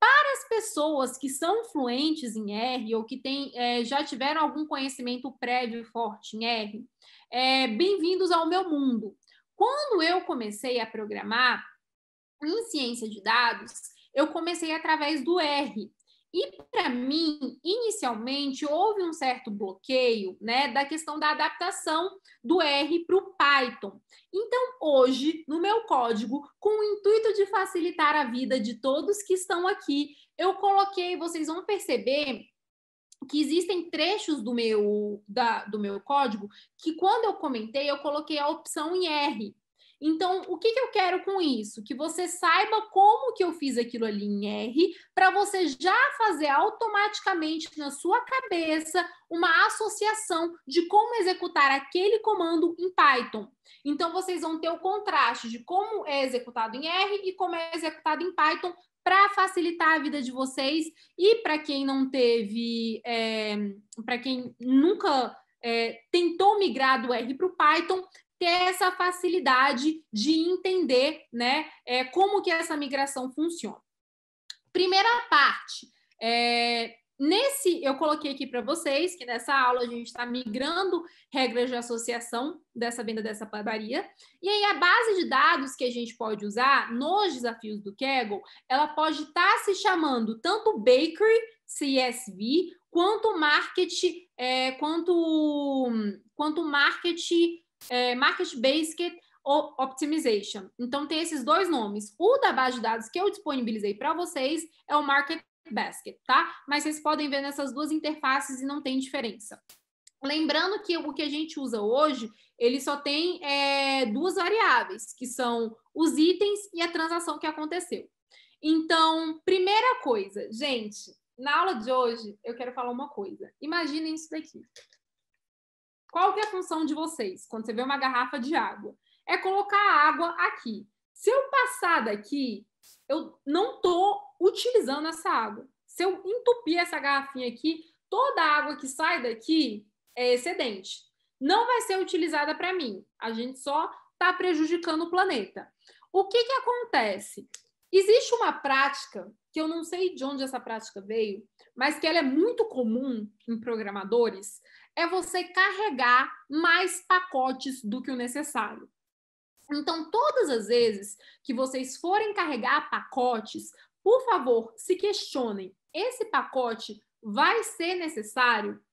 Para as pessoas que são fluentes em R ou que tem, é, já tiveram algum conhecimento prévio forte em R, é, bem-vindos ao meu mundo. Quando eu comecei a programar, em ciência de dados, eu comecei através do R. E para mim, inicialmente, houve um certo bloqueio né, da questão da adaptação do R para o Python. Então, hoje, no meu código, com o intuito de facilitar a vida de todos que estão aqui, eu coloquei, vocês vão perceber que existem trechos do meu, da, do meu código que, quando eu comentei, eu coloquei a opção em R. Então, o que, que eu quero com isso? Que você saiba como que eu fiz aquilo ali em R, para você já fazer automaticamente na sua cabeça uma associação de como executar aquele comando em Python. Então, vocês vão ter o contraste de como é executado em R e como é executado em Python para facilitar a vida de vocês e para quem não teve, é, eh, para quem nunca é, tentou migrar do R para o Python, ter essa facilidade de entender né, é, como que essa migração funciona. Primeira parte, é, nesse eu coloquei aqui para vocês que nessa aula a gente está migrando regras de associação dessa venda dessa padaria. E aí a base de dados que a gente pode usar nos desafios do Kaggle, ela pode estar tá se chamando tanto Bakery CSV quanto Market, é, quanto, quanto Market é, Market Basket Optimization. Então, tem esses dois nomes. O da base de dados que eu disponibilizei para vocês é o Market Basket, tá? Mas vocês podem ver nessas duas interfaces e não tem diferença. Lembrando que o que a gente usa hoje, ele só tem é, duas variáveis, que são os itens e a transação que aconteceu. Então, primeira coisa, gente, na aula de hoje eu quero falar uma coisa. Imaginem isso daqui. Qual que é a função de vocês quando você vê uma garrafa de água? É colocar a água aqui. Se eu passar daqui, eu não estou utilizando essa água. Se eu entupir essa garrafinha aqui, toda a água que sai daqui é excedente. Não vai ser utilizada para mim. A gente só está prejudicando o planeta. O que, que acontece? Existe uma prática, que eu não sei de onde essa prática veio, mas que ela é muito comum em programadores, é você carregar mais pacotes do que o necessário. Então, todas as vezes que vocês forem carregar pacotes, por favor, se questionem: esse pacote vai ser necessário?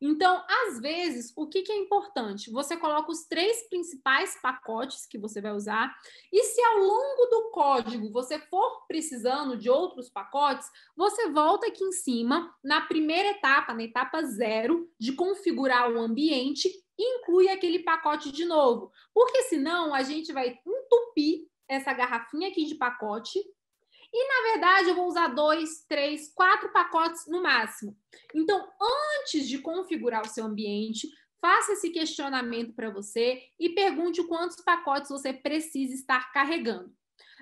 Então, às vezes, o que, que é importante? Você coloca os três principais pacotes que você vai usar, e se ao longo do código você for precisando de outros pacotes, você volta aqui em cima, na primeira etapa, na etapa zero, de configurar o ambiente, e inclui aquele pacote de novo. Porque senão a gente vai entupir essa garrafinha aqui de pacote e, na verdade, eu vou usar dois, três, quatro pacotes no máximo. Então, antes de configurar o seu ambiente, faça esse questionamento para você e pergunte quantos pacotes você precisa estar carregando.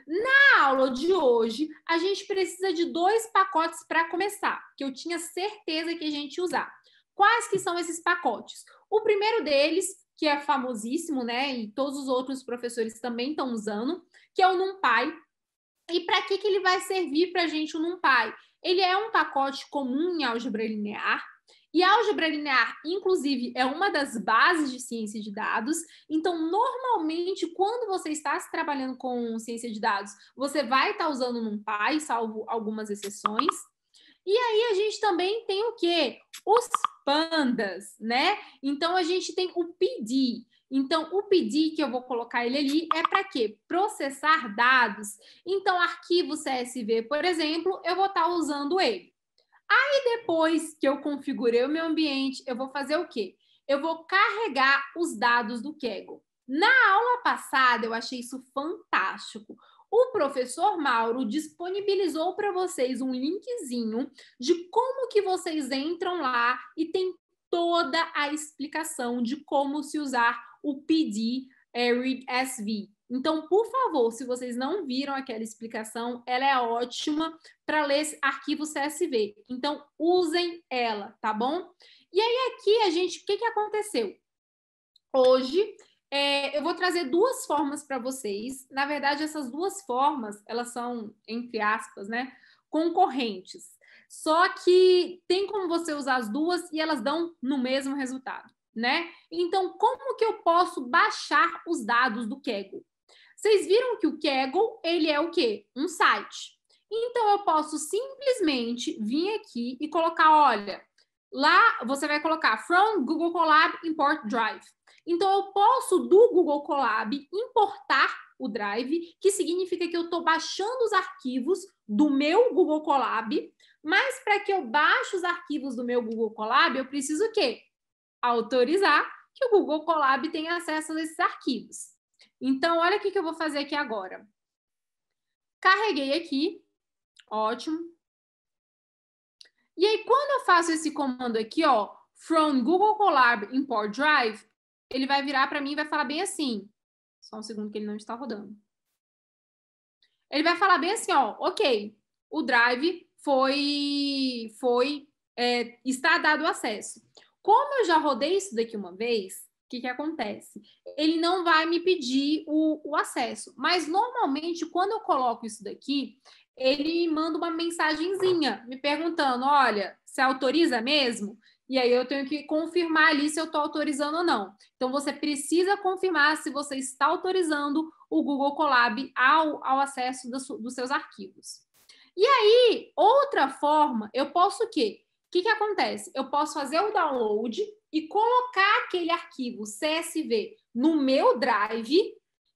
Na aula de hoje, a gente precisa de dois pacotes para começar, que eu tinha certeza que a gente ia usar. Quais que são esses pacotes? O primeiro deles, que é famosíssimo, né, e todos os outros professores também estão usando, que é o NumPy, e para que, que ele vai servir para a gente o NumPy? Ele é um pacote comum em álgebra linear, e álgebra linear, inclusive, é uma das bases de ciência de dados. Então, normalmente, quando você está se trabalhando com ciência de dados, você vai estar usando NumPy, salvo algumas exceções. E aí a gente também tem o quê? Os pandas, né? Então a gente tem o PD. Então, o pedir que eu vou colocar ele ali é para quê? Processar dados. Então, arquivo CSV, por exemplo, eu vou estar tá usando ele. Aí, depois que eu configurei o meu ambiente, eu vou fazer o quê? Eu vou carregar os dados do Kaggle. Na aula passada, eu achei isso fantástico. O professor Mauro disponibilizou para vocês um linkzinho de como que vocês entram lá e tem toda a explicação de como se usar o PD é, READ-SV. Então, por favor, se vocês não viram aquela explicação, ela é ótima para ler arquivo CSV. Então, usem ela, tá bom? E aí, aqui, a gente, o que, que aconteceu? Hoje, é, eu vou trazer duas formas para vocês. Na verdade, essas duas formas, elas são, entre aspas, né, concorrentes. Só que tem como você usar as duas e elas dão no mesmo resultado né? Então, como que eu posso baixar os dados do Kaggle? Vocês viram que o Kaggle, ele é o quê? Um site. Então, eu posso simplesmente vir aqui e colocar, olha, lá você vai colocar from Google Colab import drive. Então, eu posso do Google Colab importar o drive, que significa que eu estou baixando os arquivos do meu Google Colab, mas para que eu baixe os arquivos do meu Google Colab, eu preciso o quê? autorizar que o Google Colab tenha acesso a esses arquivos. Então, olha o que eu vou fazer aqui agora. Carreguei aqui, ótimo. E aí, quando eu faço esse comando aqui, ó, from Google Colab import drive, ele vai virar para mim e vai falar bem assim. Só um segundo que ele não está rodando. Ele vai falar bem assim, ó, ok, o drive foi, foi é, está dado acesso. Como eu já rodei isso daqui uma vez, o que, que acontece? Ele não vai me pedir o, o, acesso. Mas normalmente, quando eu coloco isso daqui, ele me manda uma mensagenzinha me perguntando: olha, você autoriza mesmo? E aí eu tenho que confirmar ali se eu estou autorizando ou não. Então você precisa confirmar se você está autorizando o Google Colab ao, ao acesso do, dos seus arquivos. E aí, outra forma, eu posso o quê? que, que acontece? Eu posso fazer o download e colocar aquele arquivo CSV no meu drive,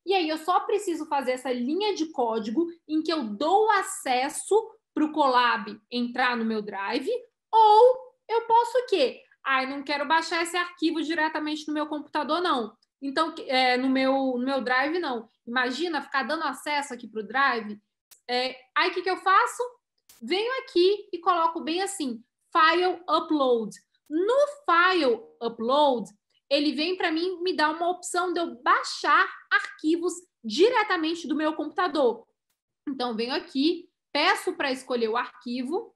e aí eu só preciso fazer essa linha de código em que eu dou acesso para o Colab entrar no meu drive, ou eu posso o quê? Ah, eu não quero baixar esse arquivo diretamente no meu computador, não. Então, é, no, meu, no meu drive, não. Imagina ficar dando acesso aqui para o drive. É, aí, o que, que eu faço? Venho aqui e coloco bem assim, File Upload. No File Upload, ele vem para mim me dar uma opção de eu baixar arquivos diretamente do meu computador. Então, venho aqui, peço para escolher o arquivo.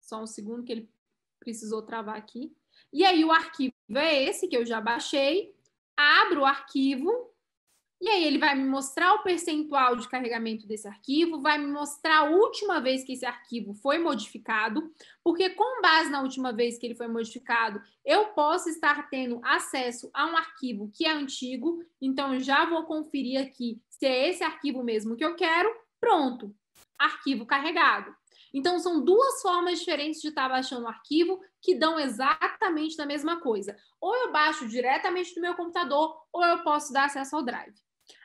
Só um segundo que ele precisou travar aqui. E aí, o arquivo é esse que eu já baixei. Abro o arquivo e aí ele vai me mostrar o percentual de carregamento desse arquivo, vai me mostrar a última vez que esse arquivo foi modificado, porque com base na última vez que ele foi modificado, eu posso estar tendo acesso a um arquivo que é antigo, então já vou conferir aqui se é esse arquivo mesmo que eu quero. Pronto, arquivo carregado. Então, são duas formas diferentes de estar baixando o arquivo que dão exatamente na mesma coisa. Ou eu baixo diretamente do meu computador, ou eu posso dar acesso ao Drive.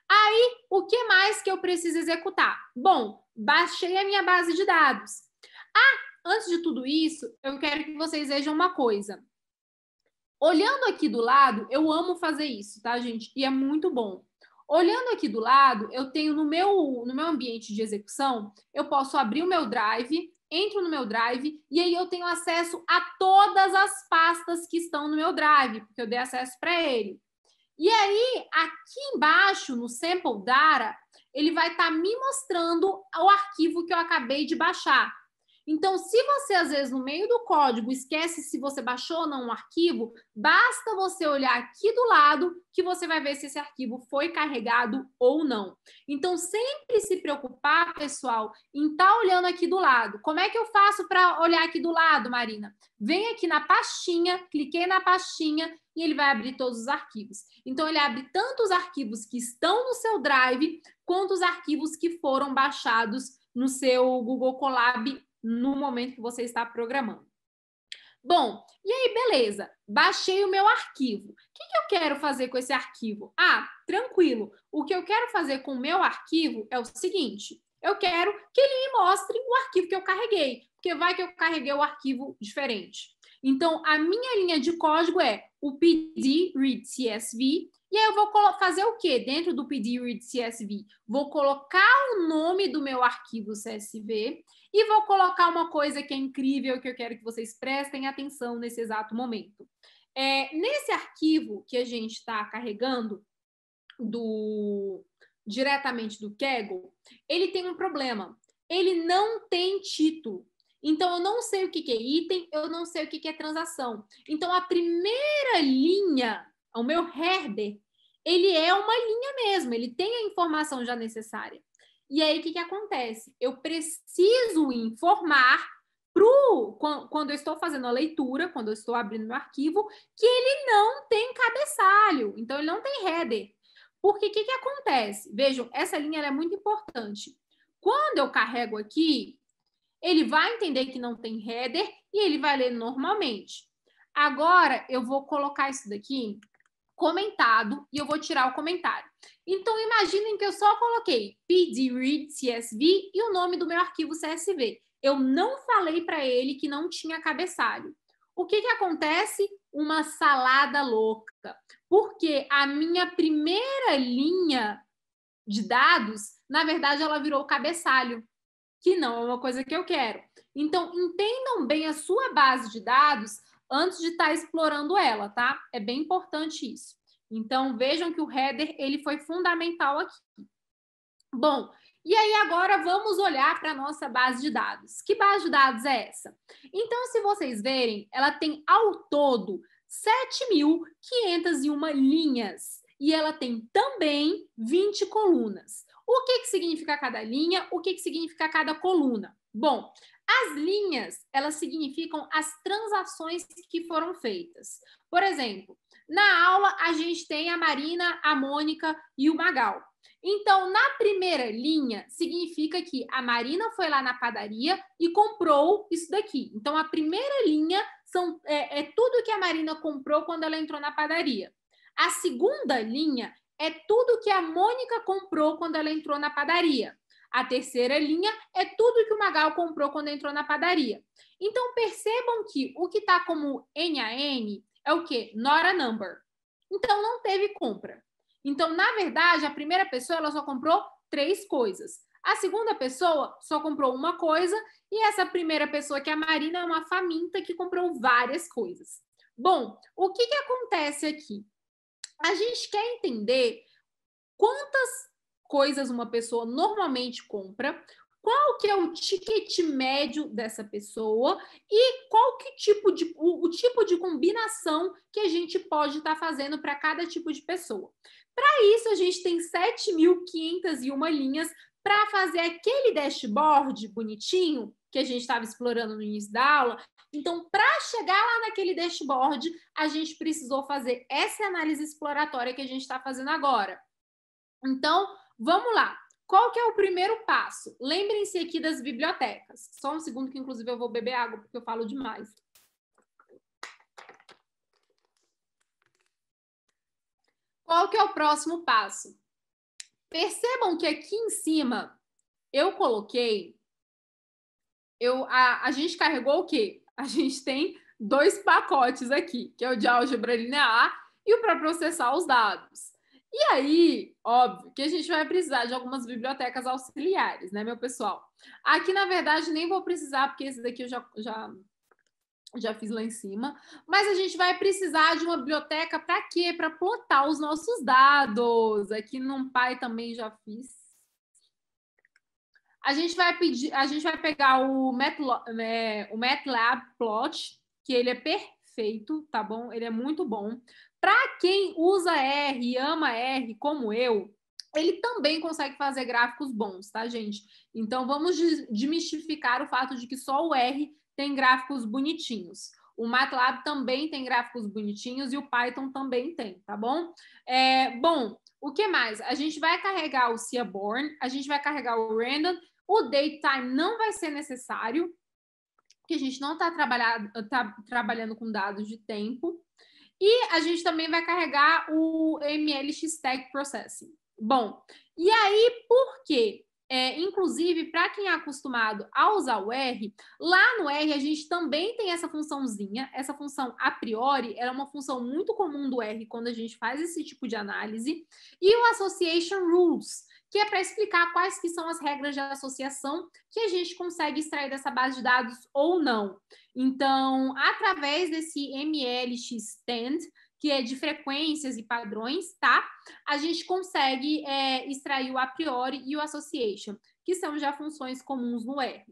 Aí, o que mais que eu preciso executar? Bom, baixei a minha base de dados. Ah, antes de tudo isso, eu quero que vocês vejam uma coisa. Olhando aqui do lado, eu amo fazer isso, tá, gente? E é muito bom. Olhando aqui do lado, eu tenho no meu, no meu ambiente de execução, eu posso abrir o meu drive, entro no meu drive e aí eu tenho acesso a todas as pastas que estão no meu drive, porque eu dei acesso para ele. E aí, aqui embaixo, no sample data, ele vai estar tá me mostrando o arquivo que eu acabei de baixar. Então, se você, às vezes, no meio do código, esquece se você baixou ou não um arquivo, basta você olhar aqui do lado que você vai ver se esse arquivo foi carregado ou não. Então, sempre se preocupar, pessoal, em estar tá olhando aqui do lado. Como é que eu faço para olhar aqui do lado, Marina? Vem aqui na pastinha, cliquei na pastinha e ele vai abrir todos os arquivos. Então, ele abre tanto os arquivos que estão no seu Drive, quanto os arquivos que foram baixados no seu Google Colab no momento que você está programando. Bom, e aí, beleza, baixei o meu arquivo. O que, eu quero fazer com esse arquivo? Ah, tranquilo, o que eu quero fazer com o meu arquivo é o seguinte: eu quero que ele me mostre o arquivo que eu carreguei, porque vai que eu carreguei o arquivo diferente. Então, a minha linha de código é o pd read CSV, e aí eu vou fazer o que dentro do pd read CSV? Vou colocar o nome do meu arquivo CSV e vou colocar uma coisa que é incrível, que eu quero que vocês prestem atenção nesse exato momento. É, nesse arquivo que a gente está carregando do diretamente do Kaggle, ele tem um problema. Ele não tem título. Então, eu não sei o que, que é item, eu não sei o que, que é transação. Então, a primeira linha, o meu header, ele é uma linha mesmo, ele tem a informação já necessária. E aí, o que, que acontece? Eu preciso informar pro, quando eu estou fazendo a leitura, quando eu estou abrindo meu arquivo, que ele não tem cabeçalho, então ele não tem header. Porque o que, que acontece? Vejam, essa linha é muito importante. Quando eu carrego aqui, ele vai entender que não tem header e ele vai ler normalmente. Agora, eu vou colocar isso daqui comentado e eu vou tirar o comentário. Então, imaginem que eu só coloquei pdreadcsv e o nome do meu arquivo CSV. Eu não falei para ele que não tinha cabeçalho. O que, que acontece? Uma salada louca. Porque a minha primeira linha de dados, na verdade, ela virou cabeçalho, que não é uma coisa que eu quero. Então, entendam bem a sua base de dados antes de estar tá explorando ela, tá? É bem importante isso. Então, vejam que o header ele foi fundamental aqui. Bom, e aí agora vamos olhar para a nossa base de dados. Que base de dados é essa? Então, se vocês verem, ela tem ao todo 7.501 linhas e ela tem também 20 colunas. O que, que significa cada linha? O que, que significa cada coluna? Bom, as linhas, elas significam as transações que foram feitas. Por exemplo, na aula, a gente tem a Marina, a Mônica e o Magal. Então, na primeira linha, significa que a Marina foi lá na padaria e comprou isso daqui. Então, a primeira linha são, é, é tudo que a Marina comprou quando ela entrou na padaria. A segunda linha é tudo que a Mônica comprou quando ela entrou na padaria. A terceira linha é tudo que o Magal comprou quando entrou na padaria. Então, percebam que o que está como N a N é o quê? Not a number. Então não teve compra. Então, na verdade, a primeira pessoa ela só comprou três coisas. A segunda pessoa só comprou uma coisa e essa primeira pessoa, que é a Marina, é uma faminta que comprou várias coisas. Bom, o que, que acontece aqui? A gente quer entender quantas coisas uma pessoa normalmente compra, qual que é o ticket médio dessa pessoa e qual que tipo de o, o tipo de combinação que a gente pode estar tá fazendo para cada tipo de pessoa. Para isso, a gente tem 7.501 linhas para fazer aquele dashboard bonitinho que a gente estava explorando no início da aula. Então, para chegar lá naquele dashboard, a gente precisou fazer essa análise exploratória que a gente está fazendo agora. Então, vamos lá. Qual que é o primeiro passo? Lembrem-se aqui das bibliotecas. Só um segundo que, inclusive, eu vou beber água, porque eu falo demais. Qual que é o próximo passo? Percebam que aqui em cima eu coloquei... Eu, a, a gente carregou o quê? A gente tem dois pacotes aqui, que é o de álgebra linear e o para processar os dados. E aí, óbvio, que a gente vai precisar de algumas bibliotecas auxiliares, né, meu pessoal? Aqui, na verdade, nem vou precisar, porque esse daqui eu já, já, já fiz lá em cima. Mas a gente vai precisar de uma biblioteca para quê? Para plotar os nossos dados. Aqui no pai também já fiz. A gente vai pedir, a gente vai pegar o, Matlo, é, o MATLAB plot, que ele é perfeito, tá bom? Ele é muito bom. Para quem usa R e ama R, como eu, ele também consegue fazer gráficos bons, tá, gente? Então vamos desmistificar o fato de que só o R tem gráficos bonitinhos. O MATLAB também tem gráficos bonitinhos e o Python também tem, tá bom? É, bom, o que mais? A gente vai carregar o Seaborn, a gente vai carregar o Random, o Datetime não vai ser necessário, porque a gente não está tá, trabalhando com dados de tempo. E a gente também vai carregar o MLX Tag Processing. Bom, e aí por quê? É, inclusive, para quem é acostumado a usar o R, lá no R a gente também tem essa funçãozinha. Essa função a priori era é uma função muito comum do R quando a gente faz esse tipo de análise. E o Association Rules, que é para explicar quais que são as regras de associação que a gente consegue extrair dessa base de dados ou não. Então, através desse mlx stand, que é de frequências e padrões, tá? A gente consegue é, extrair o a priori e o association, que são já funções comuns no R.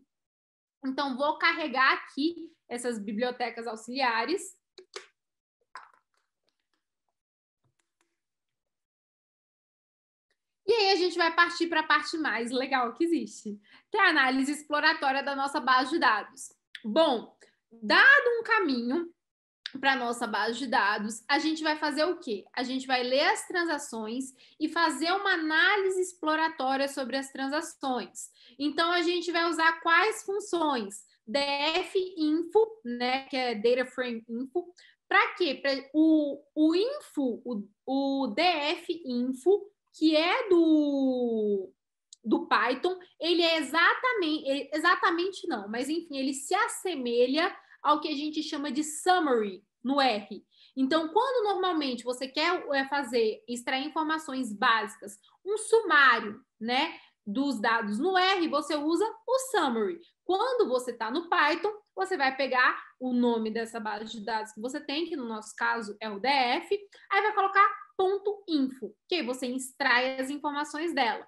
Então, vou carregar aqui essas bibliotecas auxiliares, E aí a gente vai partir para a parte mais legal que existe, que é a análise exploratória da nossa base de dados. Bom, dado um caminho para nossa base de dados, a gente vai fazer o quê? A gente vai ler as transações e fazer uma análise exploratória sobre as transações. Então a gente vai usar quais funções? DF info, né, que é data frame info, para quê? Pra o, o info, o, o DF info que é do, do Python, ele é exatamente, é, exatamente não, mas enfim, ele se assemelha ao que a gente chama de summary no R. Então, quando normalmente você quer é, fazer, extrair informações básicas, um sumário, né, dos dados no R, você usa o summary. Quando você está no Python, você vai pegar o nome dessa base de dados que você tem, que no nosso caso é o DF, aí vai colocar .info, que você extrai as informações dela.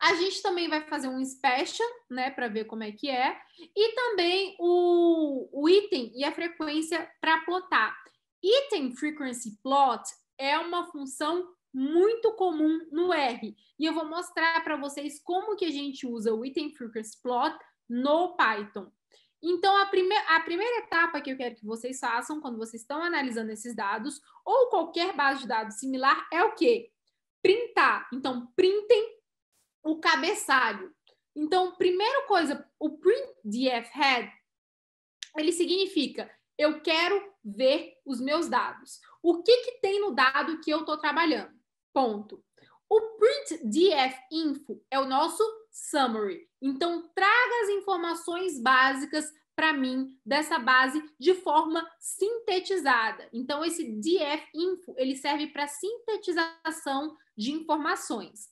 A gente também vai fazer um special, né, para ver como é que é, e também o, o item e a frequência para plotar. Item frequency plot é uma função muito comum no R, e eu vou mostrar para vocês como que a gente usa o item frequency plot no Python. Então, a, prime a primeira etapa que eu quero que vocês façam quando vocês estão analisando esses dados, ou qualquer base de dados similar, é o quê? Printar. Então, printem o cabeçalho. Então, primeira coisa, o print df head, ele significa eu quero ver os meus dados. O que, que tem no dado que eu estou trabalhando? Ponto. O print df info é o nosso summary. Então, traga as informações básicas para mim dessa base de forma sintetizada. Então, esse DF Info ele serve para sintetização de informações.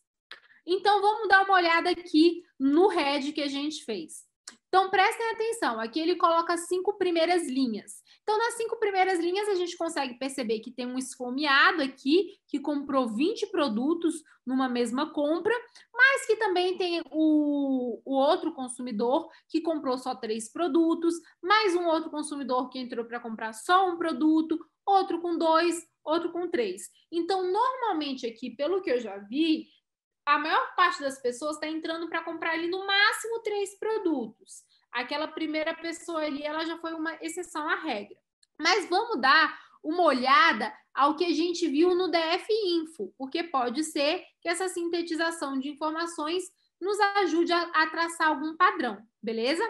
Então, vamos dar uma olhada aqui no head que a gente fez. Então, prestem atenção, aqui ele coloca as cinco primeiras linhas. Então, nas cinco primeiras linhas, a gente consegue perceber que tem um esfomeado aqui, que comprou 20 produtos numa mesma compra, mas que também tem o, o outro consumidor que comprou só três produtos, mais um outro consumidor que entrou para comprar só um produto, outro com dois, outro com três. Então, normalmente aqui, pelo que eu já vi, a maior parte das pessoas está entrando para comprar ali no máximo três produtos aquela primeira pessoa ali, ela já foi uma exceção à regra. Mas vamos dar uma olhada ao que a gente viu no DF Info, porque pode ser que essa sintetização de informações nos ajude a, a traçar algum padrão, beleza?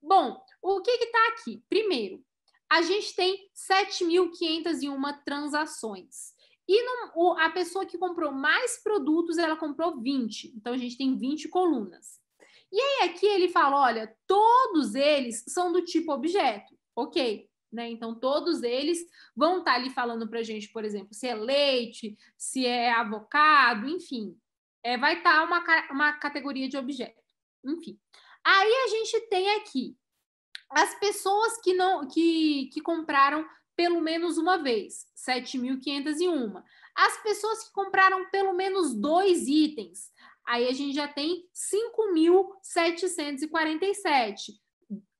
Bom, o que está aqui? Primeiro, a gente tem 7.501 transações. E no, a pessoa que comprou mais produtos, ela comprou 20. Então, a gente tem 20 colunas. E aí aqui ele fala, olha, todos eles são do tipo objeto, ok? Né? Então todos eles vão estar tá ali falando para gente, por exemplo, se é leite, se é avocado, enfim, é, vai estar tá uma, uma categoria de objeto, enfim. Aí a gente tem aqui as pessoas que não que, que compraram pelo menos uma vez, 7.501. As pessoas que compraram pelo menos dois itens, aí a gente já tem 5.747.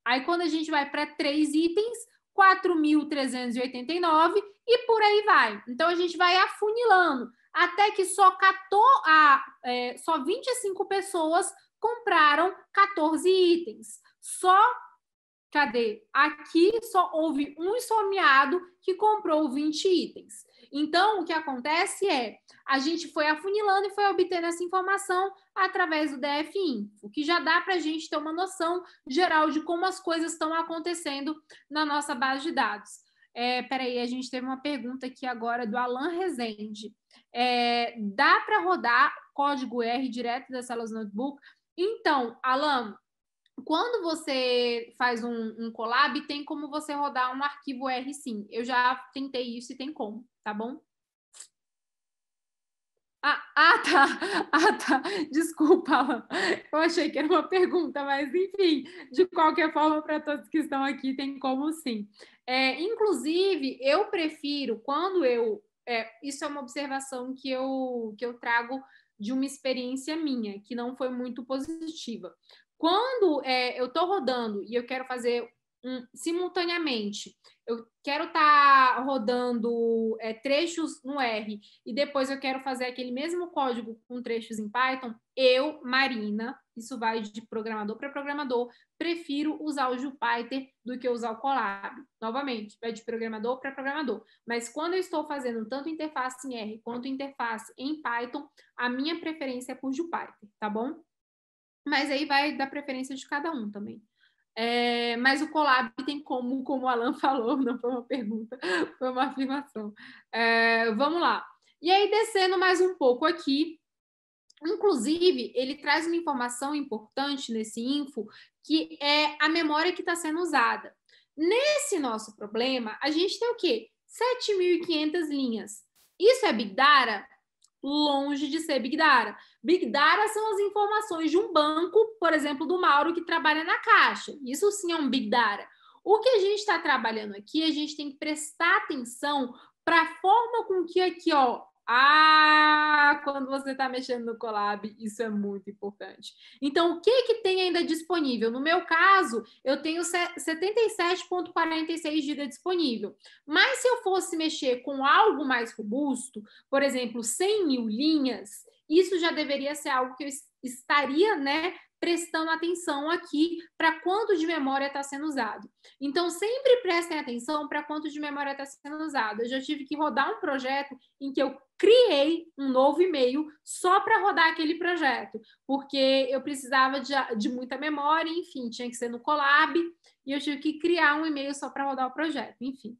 Aí quando a gente vai para três itens, 4.389 e por aí vai. Então a gente vai afunilando até que só, 14, a, é, só 25 pessoas compraram 14 itens. Só Cadê? Aqui só houve um esfomeado que comprou 20 itens. Então, o que acontece é, a gente foi afunilando e foi obtendo essa informação através do DF o que já dá para a gente ter uma noção geral de como as coisas estão acontecendo na nossa base de dados. É, peraí, a gente teve uma pergunta aqui agora do Alan Rezende. É, dá para rodar código R direto das células notebook? Então, Alan, quando você faz um, um collab, tem como você rodar um arquivo R sim. Eu já tentei isso e tem como tá bom? Ah, ah, tá, ah, tá, desculpa, Alan. eu achei que era uma pergunta, mas enfim, de qualquer forma, para todos que estão aqui, tem como sim. É, inclusive, eu prefiro, quando eu, é, isso é uma observação que eu, que eu trago de uma experiência minha, que não foi muito positiva. Quando é, eu estou rodando e eu quero fazer um, simultaneamente eu quero estar tá rodando é, trechos no R e depois eu quero fazer aquele mesmo código com trechos em Python, eu, Marina, isso vai de programador para programador, prefiro usar o Jupyter do que usar o Colab. Novamente, vai é de programador para programador. Mas quando eu estou fazendo tanto interface em R quanto interface em Python, a minha preferência é por Jupyter, tá bom? Mas aí vai da preferência de cada um também. É, mas o collab tem como, como o Alan falou, não foi uma pergunta, foi uma afirmação. É, vamos lá. E aí, descendo mais um pouco aqui, inclusive, ele traz uma informação importante nesse info, que é a memória que está sendo usada. Nesse nosso problema, a gente tem o quê? 7.500 linhas. Isso é Big Data? Longe de ser Big Data. Big Data são as informações de um banco por exemplo, do Mauro que trabalha na caixa. Isso sim é um big data. O que a gente está trabalhando aqui, a gente tem que prestar atenção para a forma com que aqui, ó, ah, quando você está mexendo no Colab, isso é muito importante. Então, o que, que tem ainda disponível? No meu caso, eu tenho 77,46 GB disponível. Mas se eu fosse mexer com algo mais robusto, por exemplo, 100 mil linhas, isso já deveria ser algo que eu estaria né, prestando atenção aqui para quanto de memória está sendo usado. Então, sempre prestem atenção para quanto de memória está sendo usado. Eu já tive que rodar um projeto em que eu criei um novo e-mail só para rodar aquele projeto, porque eu precisava de, de, muita memória, enfim, tinha que ser no Colab, e eu tive que criar um e-mail só para rodar o projeto, enfim.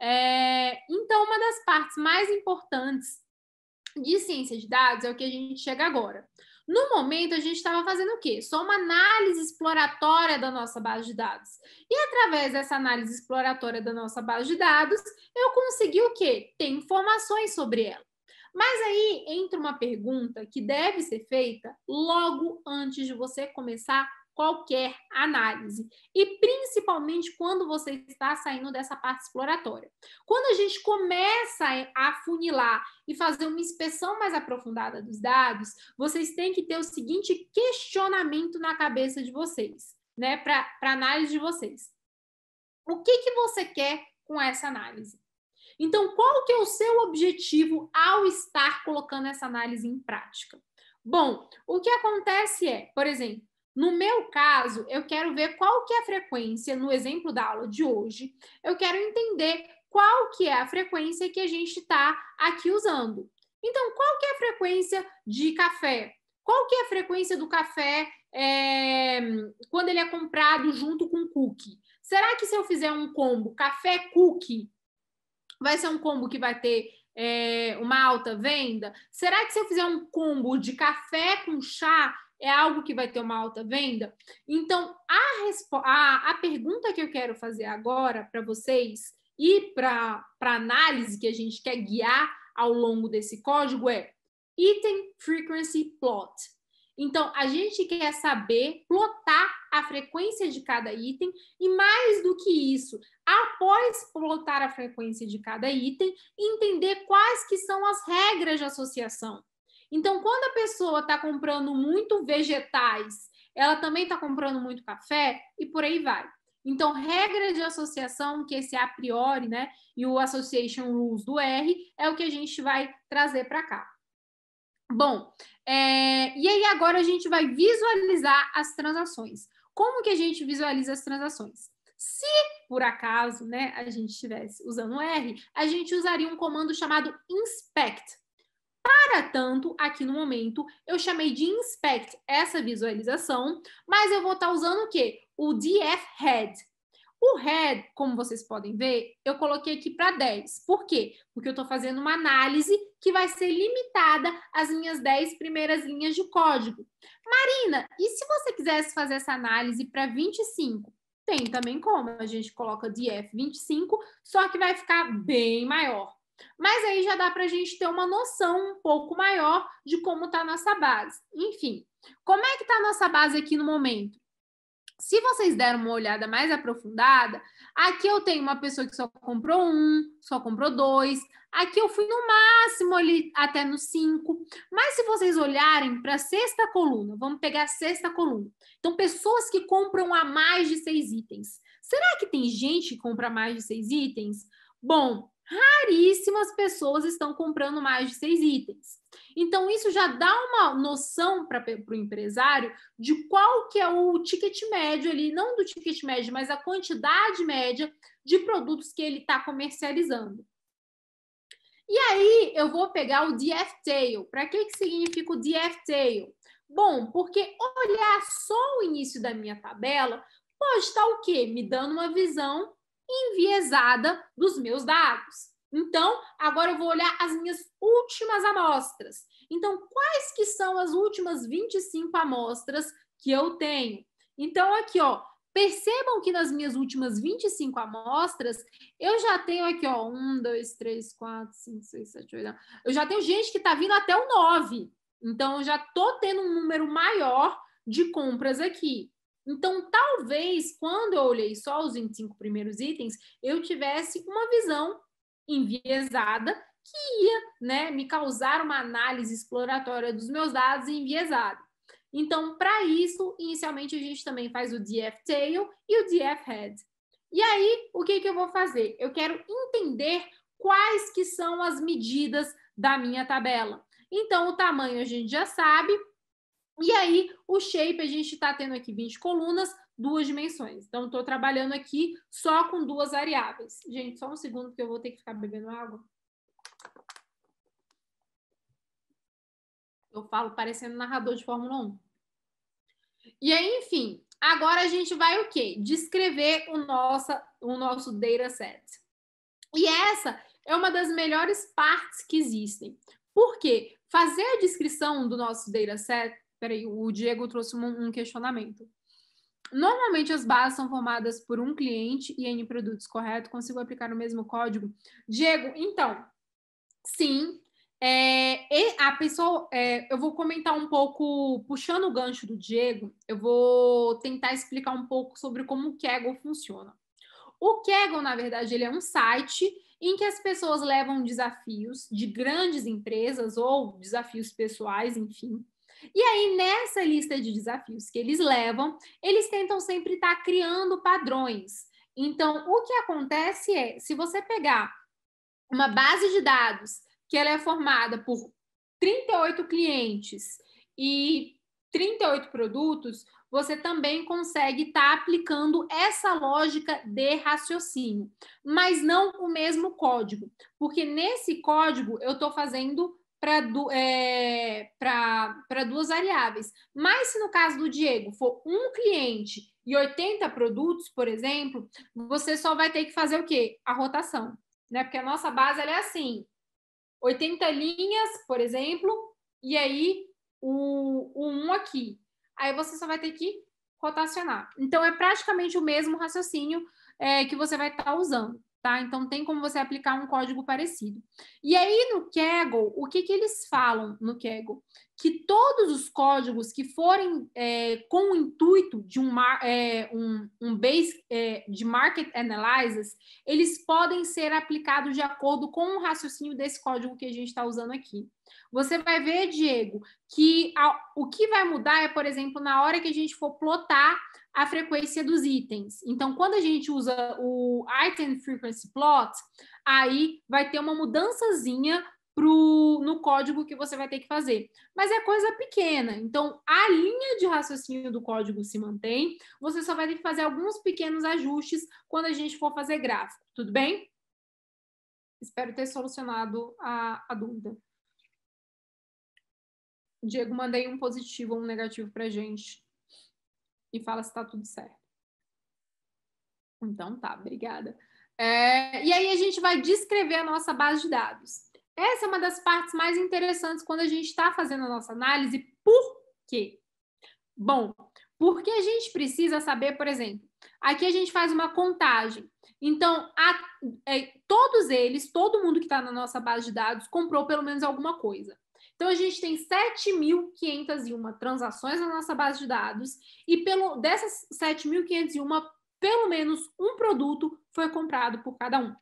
É, então, uma das partes mais importantes de ciência de dados é o que a gente chega agora. No momento, a gente estava fazendo o quê? Só uma análise exploratória da nossa base de dados. E através dessa análise exploratória da nossa base de dados, eu consegui o quê? Ter informações sobre ela. Mas aí entra uma pergunta que deve ser feita logo antes de você começar qualquer análise. E principalmente quando você está saindo dessa parte exploratória. Quando a gente começa a funilar e fazer uma inspeção mais aprofundada dos dados, vocês têm que ter o seguinte questionamento na cabeça de vocês, né? Para análise de vocês. O que, que você quer com essa análise? Então, qual que é o seu objetivo ao estar colocando essa análise em prática? Bom, o que acontece é, por exemplo, no meu caso, eu quero ver qual que é a frequência, no exemplo da aula de hoje, eu quero entender qual que é a frequência que a gente está aqui usando. Então, qual que é a frequência de café? Qual que é a frequência do café é, quando ele é comprado junto com cookie? Será que se eu fizer um combo café-cookie, vai ser um combo que vai ter é, uma alta venda? Será que se eu fizer um combo de café com chá, é algo que vai ter uma alta venda? Então, a, a, a pergunta que eu quero fazer agora para vocês e para a análise que a gente quer guiar ao longo desse código é Item Frequency Plot. Então, a gente quer saber plotar a frequência de cada item e, mais do que isso, após plotar a frequência de cada item, entender quais que são as regras de associação. Então, quando a pessoa está comprando muito vegetais, ela também está comprando muito café e por aí vai. Então, regra de associação, que esse é a priori, né, e o association rules do R, é o que a gente vai trazer para cá. Bom, é, e aí agora a gente vai visualizar as transações. Como que a gente visualiza as transações? Se, por acaso, né, a gente estivesse usando o R, a gente usaria um comando chamado inspect, para tanto, aqui no momento, eu chamei de inspect essa visualização, mas eu vou estar tá usando o quê? O DF head. O head, como vocês podem ver, eu coloquei aqui para 10. Por quê? Porque eu estou fazendo uma análise que vai ser limitada às minhas 10 primeiras linhas de código. Marina, e se você quisesse fazer essa análise para 25? Tem também como, a gente coloca DF25, só que vai ficar bem maior. Mas aí já dá para a gente ter uma noção um pouco maior de como está a nossa base. Enfim, como é que está a nossa base aqui no momento? Se vocês deram uma olhada mais aprofundada, aqui eu tenho uma pessoa que só comprou um, só comprou dois. Aqui eu fui no máximo ali até no cinco. Mas se vocês olharem para a sexta coluna, vamos pegar a sexta coluna. Então, pessoas que compram a mais de seis itens. Será que tem gente que compra mais de seis itens? Bom, raríssimas pessoas estão comprando mais de seis itens. Então, isso já dá uma noção para o empresário de qual que é o ticket médio ali, não do ticket médio, mas a quantidade média de produtos que ele está comercializando. E aí, eu vou pegar o DF Tail. Para que, que significa o DF Tail? Bom, porque olhar só o início da minha tabela pode estar tá o quê? Me dando uma visão enviesada dos meus dados. Então, agora eu vou olhar as minhas últimas amostras. Então, quais que são as últimas 25 amostras que eu tenho? Então, aqui, ó, percebam que nas minhas últimas 25 amostras, eu já tenho aqui, ó, 1, 2, 3, 4, 5, 6, 7, 8, 9. Eu já tenho gente que está vindo até o 9. Então, eu já estou tendo um número maior de compras aqui. Então, talvez quando eu olhei só os 25 primeiros itens, eu tivesse uma visão enviesada que ia né, me causar uma análise exploratória dos meus dados enviesada. Então, para isso, inicialmente a gente também faz o DF Tail e o DF Head. E aí, o que, que eu vou fazer? Eu quero entender quais que são as medidas da minha tabela. Então, o tamanho a gente já sabe, e aí, o shape, a gente está tendo aqui 20 colunas, duas dimensões. Então, estou trabalhando aqui só com duas variáveis. Gente, só um segundo, porque eu vou ter que ficar bebendo água. Eu falo parecendo narrador de Fórmula 1. E aí, enfim, agora a gente vai o quê? Descrever o, nossa, o nosso dataset. E essa é uma das melhores partes que existem. Por quê? Fazer a descrição do nosso dataset Peraí, o Diego trouxe um, um questionamento. Normalmente as bases são formadas por um cliente e N produtos, correto? Consigo aplicar o mesmo código? Diego, então, sim. É, a pessoa, é, eu vou comentar um pouco, puxando o gancho do Diego, eu vou tentar explicar um pouco sobre como o Kaggle funciona. O Kaggle, na verdade, ele é um site em que as pessoas levam desafios de grandes empresas ou desafios pessoais, enfim, e aí, nessa lista de desafios que eles levam, eles tentam sempre estar tá criando padrões. Então, o que acontece é, se você pegar uma base de dados que ela é formada por 38 clientes e 38 produtos, você também consegue estar tá aplicando essa lógica de raciocínio, mas não o mesmo código, porque nesse código eu estou fazendo para é, duas variáveis. Mas se no caso do Diego for um cliente e 80 produtos, por exemplo, você só vai ter que fazer o quê? A rotação. Né? Porque a nossa base é assim: 80 linhas, por exemplo, e aí o, o 1 um aqui. Aí você só vai ter que rotacionar. Então, é praticamente o mesmo raciocínio é, que você vai estar tá usando. Tá? Então tem como você aplicar um código parecido. E aí no Kaggle, o que, que eles falam no Kaggle? que todos os códigos que forem é, com o intuito de um, é, um, um base é, de market analysis, eles podem ser aplicados de acordo com o raciocínio desse código que a gente está usando aqui. Você vai ver, Diego, que a, o que vai mudar é, por exemplo, na hora que a gente for plotar a frequência dos itens. Então, quando a gente usa o item frequency plot, aí vai ter uma mudançazinha pro, no código que você vai ter que fazer. Mas é coisa pequena. Então, a linha de raciocínio do código se mantém. Você só vai ter que fazer alguns pequenos ajustes quando a gente for fazer gráfico. Tudo bem? Espero ter solucionado a, a dúvida. Diego, mandei um positivo ou um negativo para gente e fala se está tudo certo. Então tá, obrigada. É, e aí a gente vai descrever a nossa base de dados. Essa é uma das partes mais interessantes quando a gente está fazendo a nossa análise. Por quê? Bom, porque a gente precisa saber, por exemplo, aqui a gente faz uma contagem. Então, a, é, todos eles, todo mundo que está na nossa base de dados, comprou pelo menos alguma coisa. Então, a gente tem 7.501 transações na nossa base de dados, e pelo, dessas 7.501, pelo menos um produto foi comprado por cada um.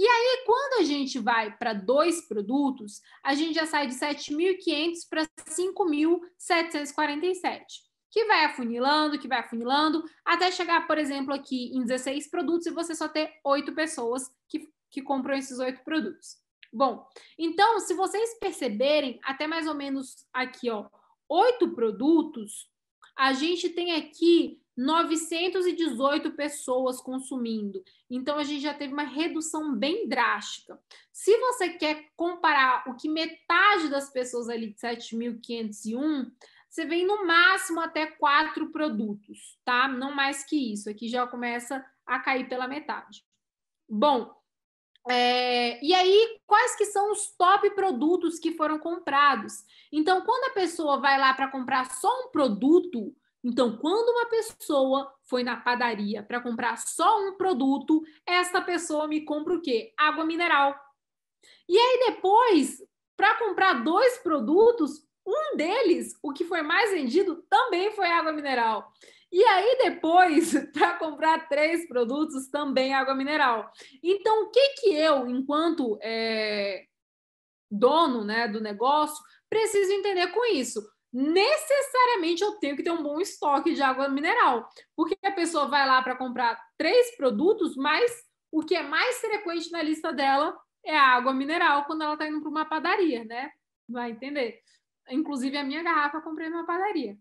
E aí, quando a gente vai para dois produtos, a gente já sai de 7.500 para 5.747, que vai afunilando, que vai afunilando, até chegar, por exemplo, aqui em 16 produtos e você só ter oito pessoas que, que compram esses oito produtos. Bom, então, se vocês perceberem, até mais ou menos aqui, ó, oito produtos, a gente tem aqui 918 pessoas consumindo. Então a gente já teve uma redução bem drástica. Se você quer comparar o que metade das pessoas ali de 7.501, você vem no máximo até quatro produtos, tá? Não mais que isso. Aqui já começa a cair pela metade. Bom, é, e aí, quais que são os top produtos que foram comprados? Então, quando a pessoa vai lá para comprar só um produto, então, quando uma pessoa foi na padaria para comprar só um produto, essa pessoa me compra o quê? Água mineral. E aí depois, para comprar dois produtos, um deles, o que foi mais vendido, também foi água mineral. E aí depois, para comprar três produtos, também água mineral. Então, o que que eu, enquanto é, dono né, do negócio, preciso entender com isso? necessariamente eu tenho que ter um bom estoque de água mineral, porque a pessoa vai lá para comprar três produtos, mas o que é mais frequente na lista dela é a água mineral quando ela está indo para uma padaria, né? Vai entender. Inclusive, a minha garrafa eu comprei numa padaria.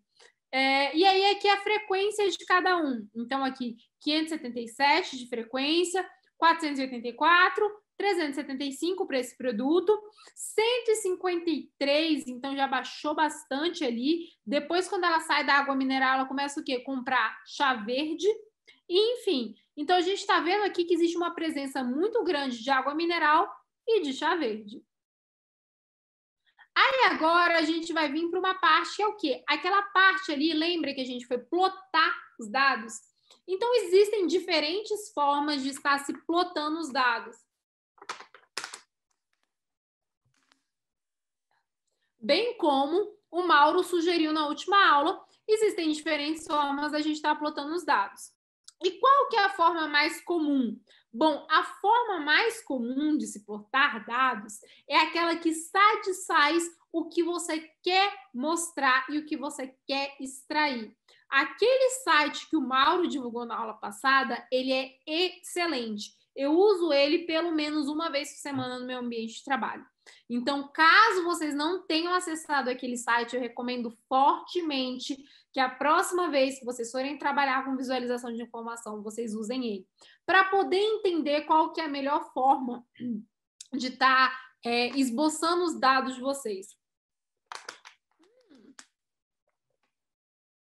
É, e aí, aqui é a frequência de cada um. Então, aqui, 577 de frequência, 484, 375 para esse produto, 153, então já baixou bastante ali. Depois, quando ela sai da água mineral, ela começa o quê? Comprar chá verde. Enfim, então a gente está vendo aqui que existe uma presença muito grande de água mineral e de chá verde. Aí agora a gente vai vir para uma parte que é o quê? Aquela parte ali, lembra que a gente foi plotar os dados? Então existem diferentes formas de estar se plotando os dados. bem como o Mauro sugeriu na última aula, existem diferentes formas da gente estar tá plotando os dados. E qual que é a forma mais comum? Bom, a forma mais comum de se plotar dados é aquela que satisfaz o que você quer mostrar e o que você quer extrair. Aquele site que o Mauro divulgou na aula passada, ele é excelente. Eu uso ele pelo menos uma vez por semana no meu ambiente de trabalho. Então, caso vocês não tenham acessado aquele site, eu recomendo fortemente que a próxima vez que vocês forem trabalhar com visualização de informação, vocês usem ele, para poder entender qual que é a melhor forma de estar tá, é, esboçando os dados de vocês.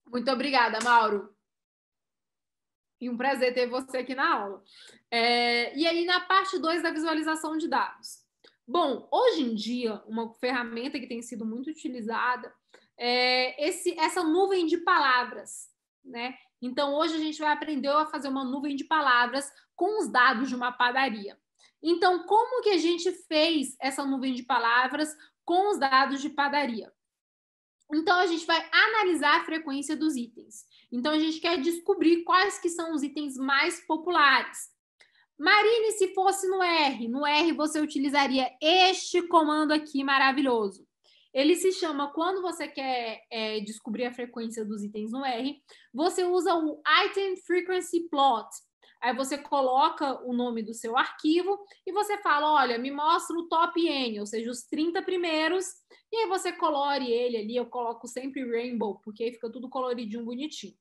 Muito obrigada, Mauro. E um prazer ter você aqui na aula. É, e aí, na parte 2 da visualização de dados. Bom, hoje em dia, uma ferramenta que tem sido muito utilizada é esse, essa nuvem de palavras, né? Então, hoje a gente vai aprender a fazer uma nuvem de palavras com os dados de uma padaria. Então, como que a gente fez essa nuvem de palavras com os dados de padaria? Então, a gente vai analisar a frequência dos itens. Então, a gente quer descobrir quais que são os itens mais populares. Marine, se fosse no R, no R você utilizaria este comando aqui maravilhoso. Ele se chama, quando você quer é, descobrir a frequência dos itens no R, você usa o Item Frequency Plot. Aí você coloca o nome do seu arquivo e você fala, olha, me mostra o top N, ou seja, os 30 primeiros, e aí você colore ele ali, eu coloco sempre rainbow, porque aí fica tudo coloridinho, bonitinho.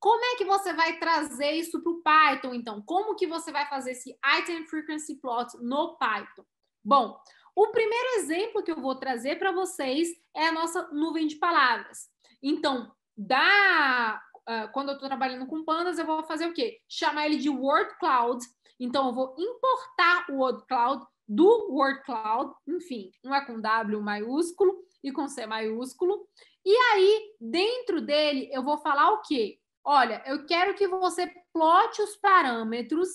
Como é que você vai trazer isso para o Python, então? Como que você vai fazer esse item frequency plot no Python? Bom, o primeiro exemplo que eu vou trazer para vocês é a nossa nuvem de palavras. Então, da, uh, quando eu estou trabalhando com pandas, eu vou fazer o quê? Chamar ele de word cloud. Então, eu vou importar o word cloud do word cloud, enfim, um é com W maiúsculo e com C maiúsculo. E aí, dentro dele, eu vou falar o quê? Olha, eu quero que você plote os parâmetros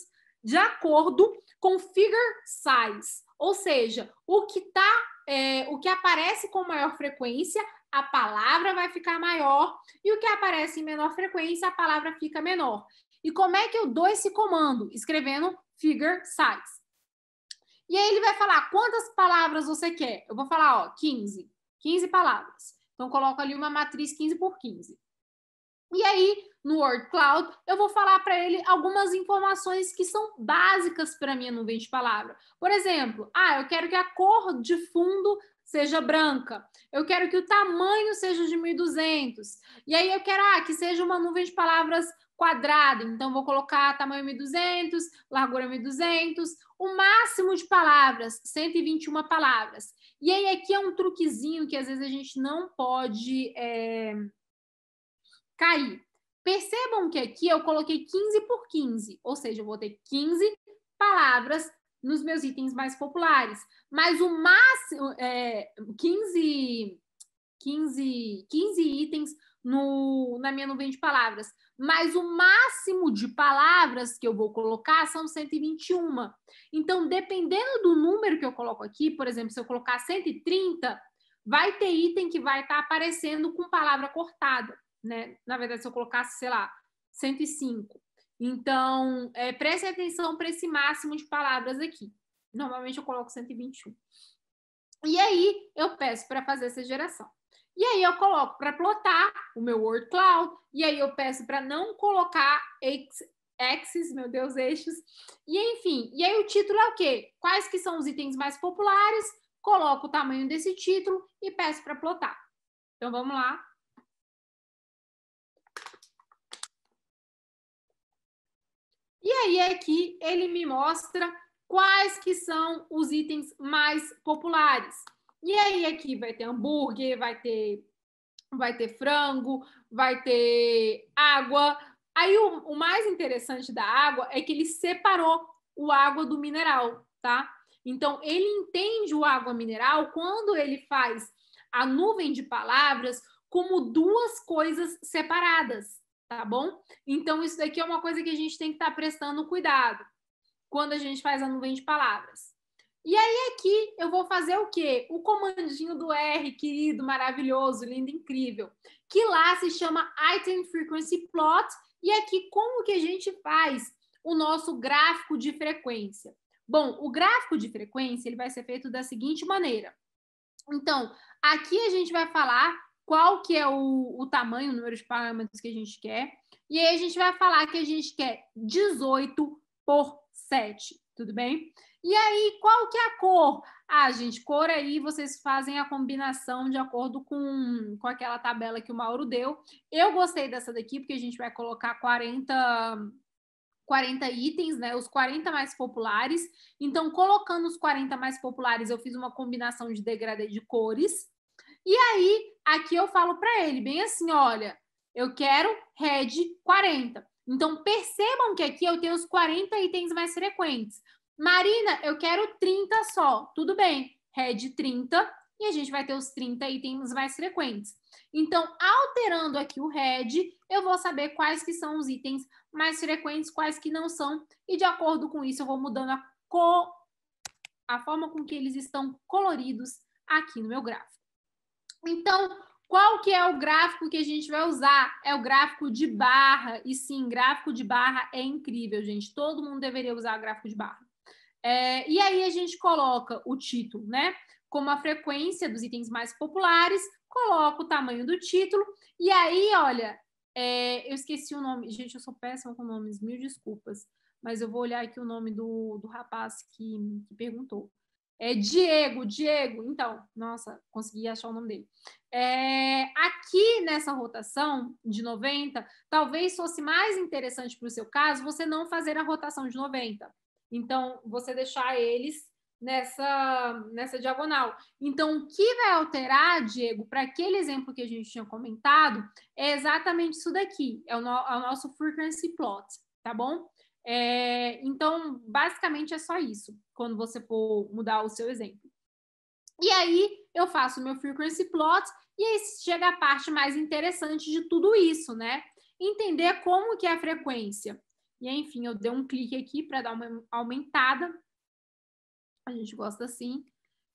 de acordo com figure size, ou seja, o que tá, é, o que aparece com maior frequência, a palavra vai ficar maior e o que aparece em menor frequência, a palavra fica menor. E como é que eu dou esse comando? Escrevendo figure size. E aí ele vai falar quantas palavras você quer. Eu vou falar, ó, 15. 15 palavras. Então, coloco ali uma matriz 15 por 15. E aí, no Word Cloud, eu vou falar para ele algumas informações que são básicas para minha nuvem de palavras. Por exemplo, ah, eu quero que a cor de fundo seja branca. Eu quero que o tamanho seja de 1200. E aí eu quero ah, que seja uma nuvem de palavras quadrada. Então vou colocar tamanho 1200, largura 1200, o máximo de palavras, 121 palavras. E aí aqui é um truquezinho que às vezes a gente não pode é, cair. Percebam que aqui eu coloquei 15 por 15, ou seja, eu vou ter 15 palavras nos meus itens mais populares. Mas o máximo, é, 15, 15, 15 itens no, na minha nuvem de palavras. Mas o máximo de palavras que eu vou colocar são 121. Então, dependendo do número que eu coloco aqui, por exemplo, se eu colocar 130, vai ter item que vai estar tá aparecendo com palavra cortada né? Na verdade, se eu colocasse, sei lá, 105. Então, é, preste atenção para esse máximo de palavras aqui. Normalmente eu coloco 121. E aí eu peço para fazer essa geração. E aí eu coloco para plotar o meu word cloud, e aí eu peço para não colocar axes, meu Deus, eixos. E enfim, e aí o título é o quê? Quais que são os itens mais populares? Coloco o tamanho desse título e peço para plotar. Então vamos lá. E aí é que ele me mostra quais que são os itens mais populares. E aí aqui vai ter hambúrguer, vai ter vai ter frango, vai ter água. Aí o, o mais interessante da água é que ele separou o água do mineral, tá? Então ele entende o água mineral quando ele faz a nuvem de palavras como duas coisas separadas tá bom? Então, isso daqui é uma coisa que a gente tem que estar tá prestando cuidado quando a gente faz a nuvem de palavras. E aí, aqui eu vou fazer o quê? O comandinho do R, querido, maravilhoso, lindo, incrível, que lá se chama Item Frequency Plot, e aqui como que a gente faz o nosso gráfico de frequência? Bom, o gráfico de frequência ele vai ser feito da seguinte maneira. Então, aqui a gente vai falar qual que é o, o tamanho, o número de pagamentos que a gente quer. E aí a gente vai falar que a gente quer 18 por 7, tudo bem? E aí, qual que é a cor? Ah, gente, cor aí vocês fazem a combinação de acordo com, com aquela tabela que o Mauro deu. Eu gostei dessa daqui, porque a gente vai colocar 40, 40 itens, né? Os 40 mais populares. Então, colocando os 40 mais populares, eu fiz uma combinação de degradê de cores. E aí, aqui eu falo para ele, bem assim, olha, eu quero RED 40. Então, percebam que aqui eu tenho os 40 itens mais frequentes. Marina, eu quero 30 só. Tudo bem, RED 30 e a gente vai ter os 30 itens mais frequentes. Então, alterando aqui o RED, eu vou saber quais que são os itens mais frequentes, quais que não são, e de acordo com isso eu vou mudando a cor, a forma com que eles estão coloridos aqui no meu gráfico. Então, qual que é o gráfico que a gente vai usar? É o gráfico de barra. E sim, gráfico de barra é incrível, gente. Todo mundo deveria usar gráfico de barra. É, e aí a gente coloca o título, né? Como a frequência dos itens mais populares, coloca o tamanho do título. E aí, olha, é, eu esqueci o nome. Gente, eu sou péssima com nomes, mil desculpas. Mas eu vou olhar aqui o nome do, do rapaz que, que perguntou. É, Diego, Diego, então, nossa, consegui achar o nome dele. É, aqui nessa rotação de 90, talvez fosse mais interessante para o seu caso você não fazer a rotação de 90. Então, você deixar eles nessa, nessa diagonal. Então, o que vai alterar, Diego, para aquele exemplo que a gente tinha comentado, é exatamente isso daqui: é o, no, é o nosso frequency plot, tá bom? É, então, basicamente é só isso, quando você for mudar o seu exemplo. E aí, eu faço meu frequency plot, e aí chega a parte mais interessante de tudo isso, né? Entender como que é a frequência. E enfim, eu dei um clique aqui para dar uma aumentada. A gente gosta assim.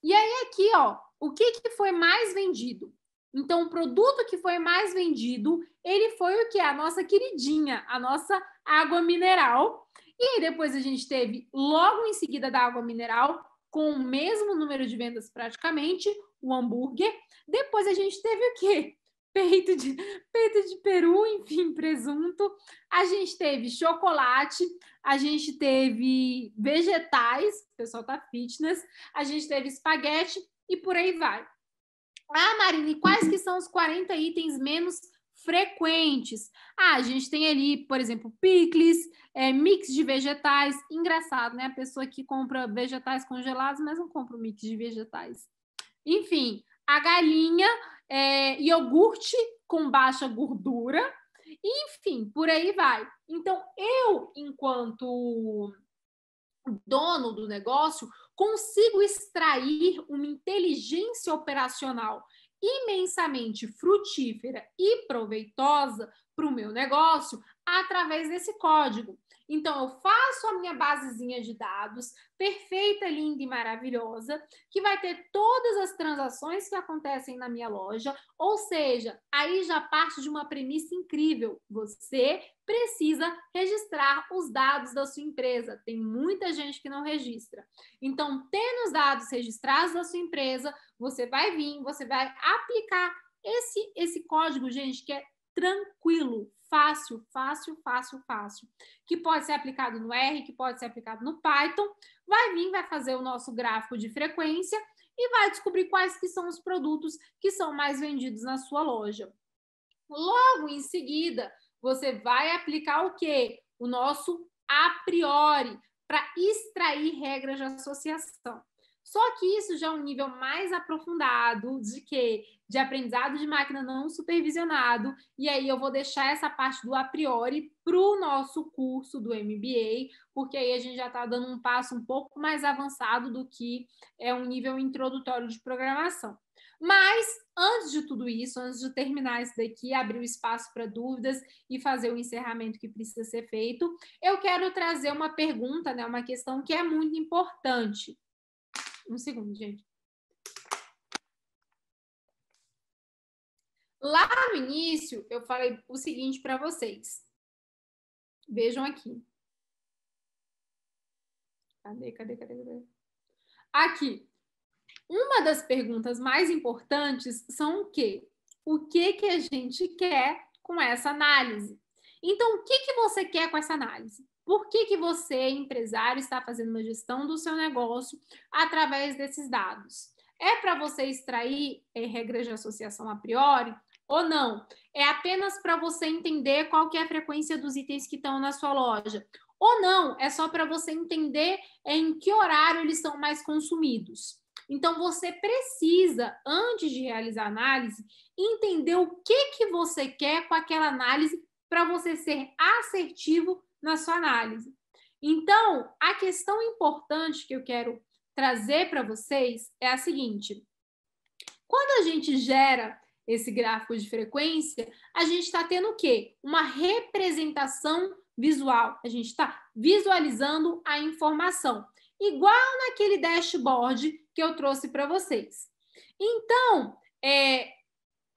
E aí aqui, ó, o que, que foi mais vendido? Então, o produto que foi mais vendido, ele foi o que? A nossa queridinha, a nossa água mineral. E aí, depois a gente teve, logo em seguida da água mineral, com o mesmo número de vendas praticamente, o hambúrguer. Depois a gente teve o quê? Peito de, peito de peru, enfim, presunto. A gente teve chocolate, a gente teve vegetais, o pessoal tá fitness, a gente teve espaguete e por aí vai. Ah, Marina, e quais que são os 40 itens menos frequentes? Ah, a gente tem ali, por exemplo, picles, é, mix de vegetais. Engraçado, né? A pessoa que compra vegetais congelados, mas não compra o mix de vegetais. Enfim, a galinha, é, iogurte com baixa gordura. Enfim, por aí vai. Então, eu, enquanto dono do negócio, consigo extrair uma inteligência operacional imensamente frutífera e proveitosa para o meu negócio através desse código. Então, eu faço a minha basezinha de dados, perfeita, linda e maravilhosa, que vai ter todas as transações que acontecem na minha loja. Ou seja, aí já parte de uma premissa incrível. Você precisa registrar os dados da sua empresa. Tem muita gente que não registra. Então, tendo os dados registrados da sua empresa, você vai vir, você vai aplicar esse, esse código, gente, que é tranquilo, fácil, fácil, fácil, fácil, que pode ser aplicado no R, que pode ser aplicado no Python, vai vir, vai fazer o nosso gráfico de frequência e vai descobrir quais que são os produtos que são mais vendidos na sua loja. Logo em seguida, você vai aplicar o quê? O nosso a priori, para extrair regras de associação. Só que isso já é um nível mais aprofundado de que de aprendizado de máquina não supervisionado, e aí eu vou deixar essa parte do a priori para o nosso curso do MBA, porque aí a gente já está dando um passo um pouco mais avançado do que é um nível introdutório de programação. Mas antes de tudo isso, antes de terminar isso daqui, abrir o espaço para dúvidas e fazer o encerramento que precisa ser feito, eu quero trazer uma pergunta, né, uma questão que é muito importante. Um segundo, gente. Lá no início, eu falei o seguinte para vocês. Vejam aqui. Cadê, cadê, cadê, cadê? Aqui. Uma das perguntas mais importantes são o quê? O que, que a gente quer com essa análise? Então, o que, que você quer com essa análise? Por que, que você, empresário, está fazendo uma gestão do seu negócio através desses dados? É para você extrair é, regras de associação a priori? ou não. É apenas para você entender qual que é a frequência dos itens que estão na sua loja. Ou não, é só para você entender eh, em que horário eles são mais consumidos. Então você precisa, antes de realizar a análise, entender o que que você quer com aquela análise para você ser assertivo na sua análise. Então, a questão importante que eu quero trazer para vocês é a seguinte: quando a gente gera esse gráfico de frequência, a gente está tendo o quê? Uma representação visual. A gente está visualizando a informação igual naquele dashboard que eu trouxe para vocês. Então, é,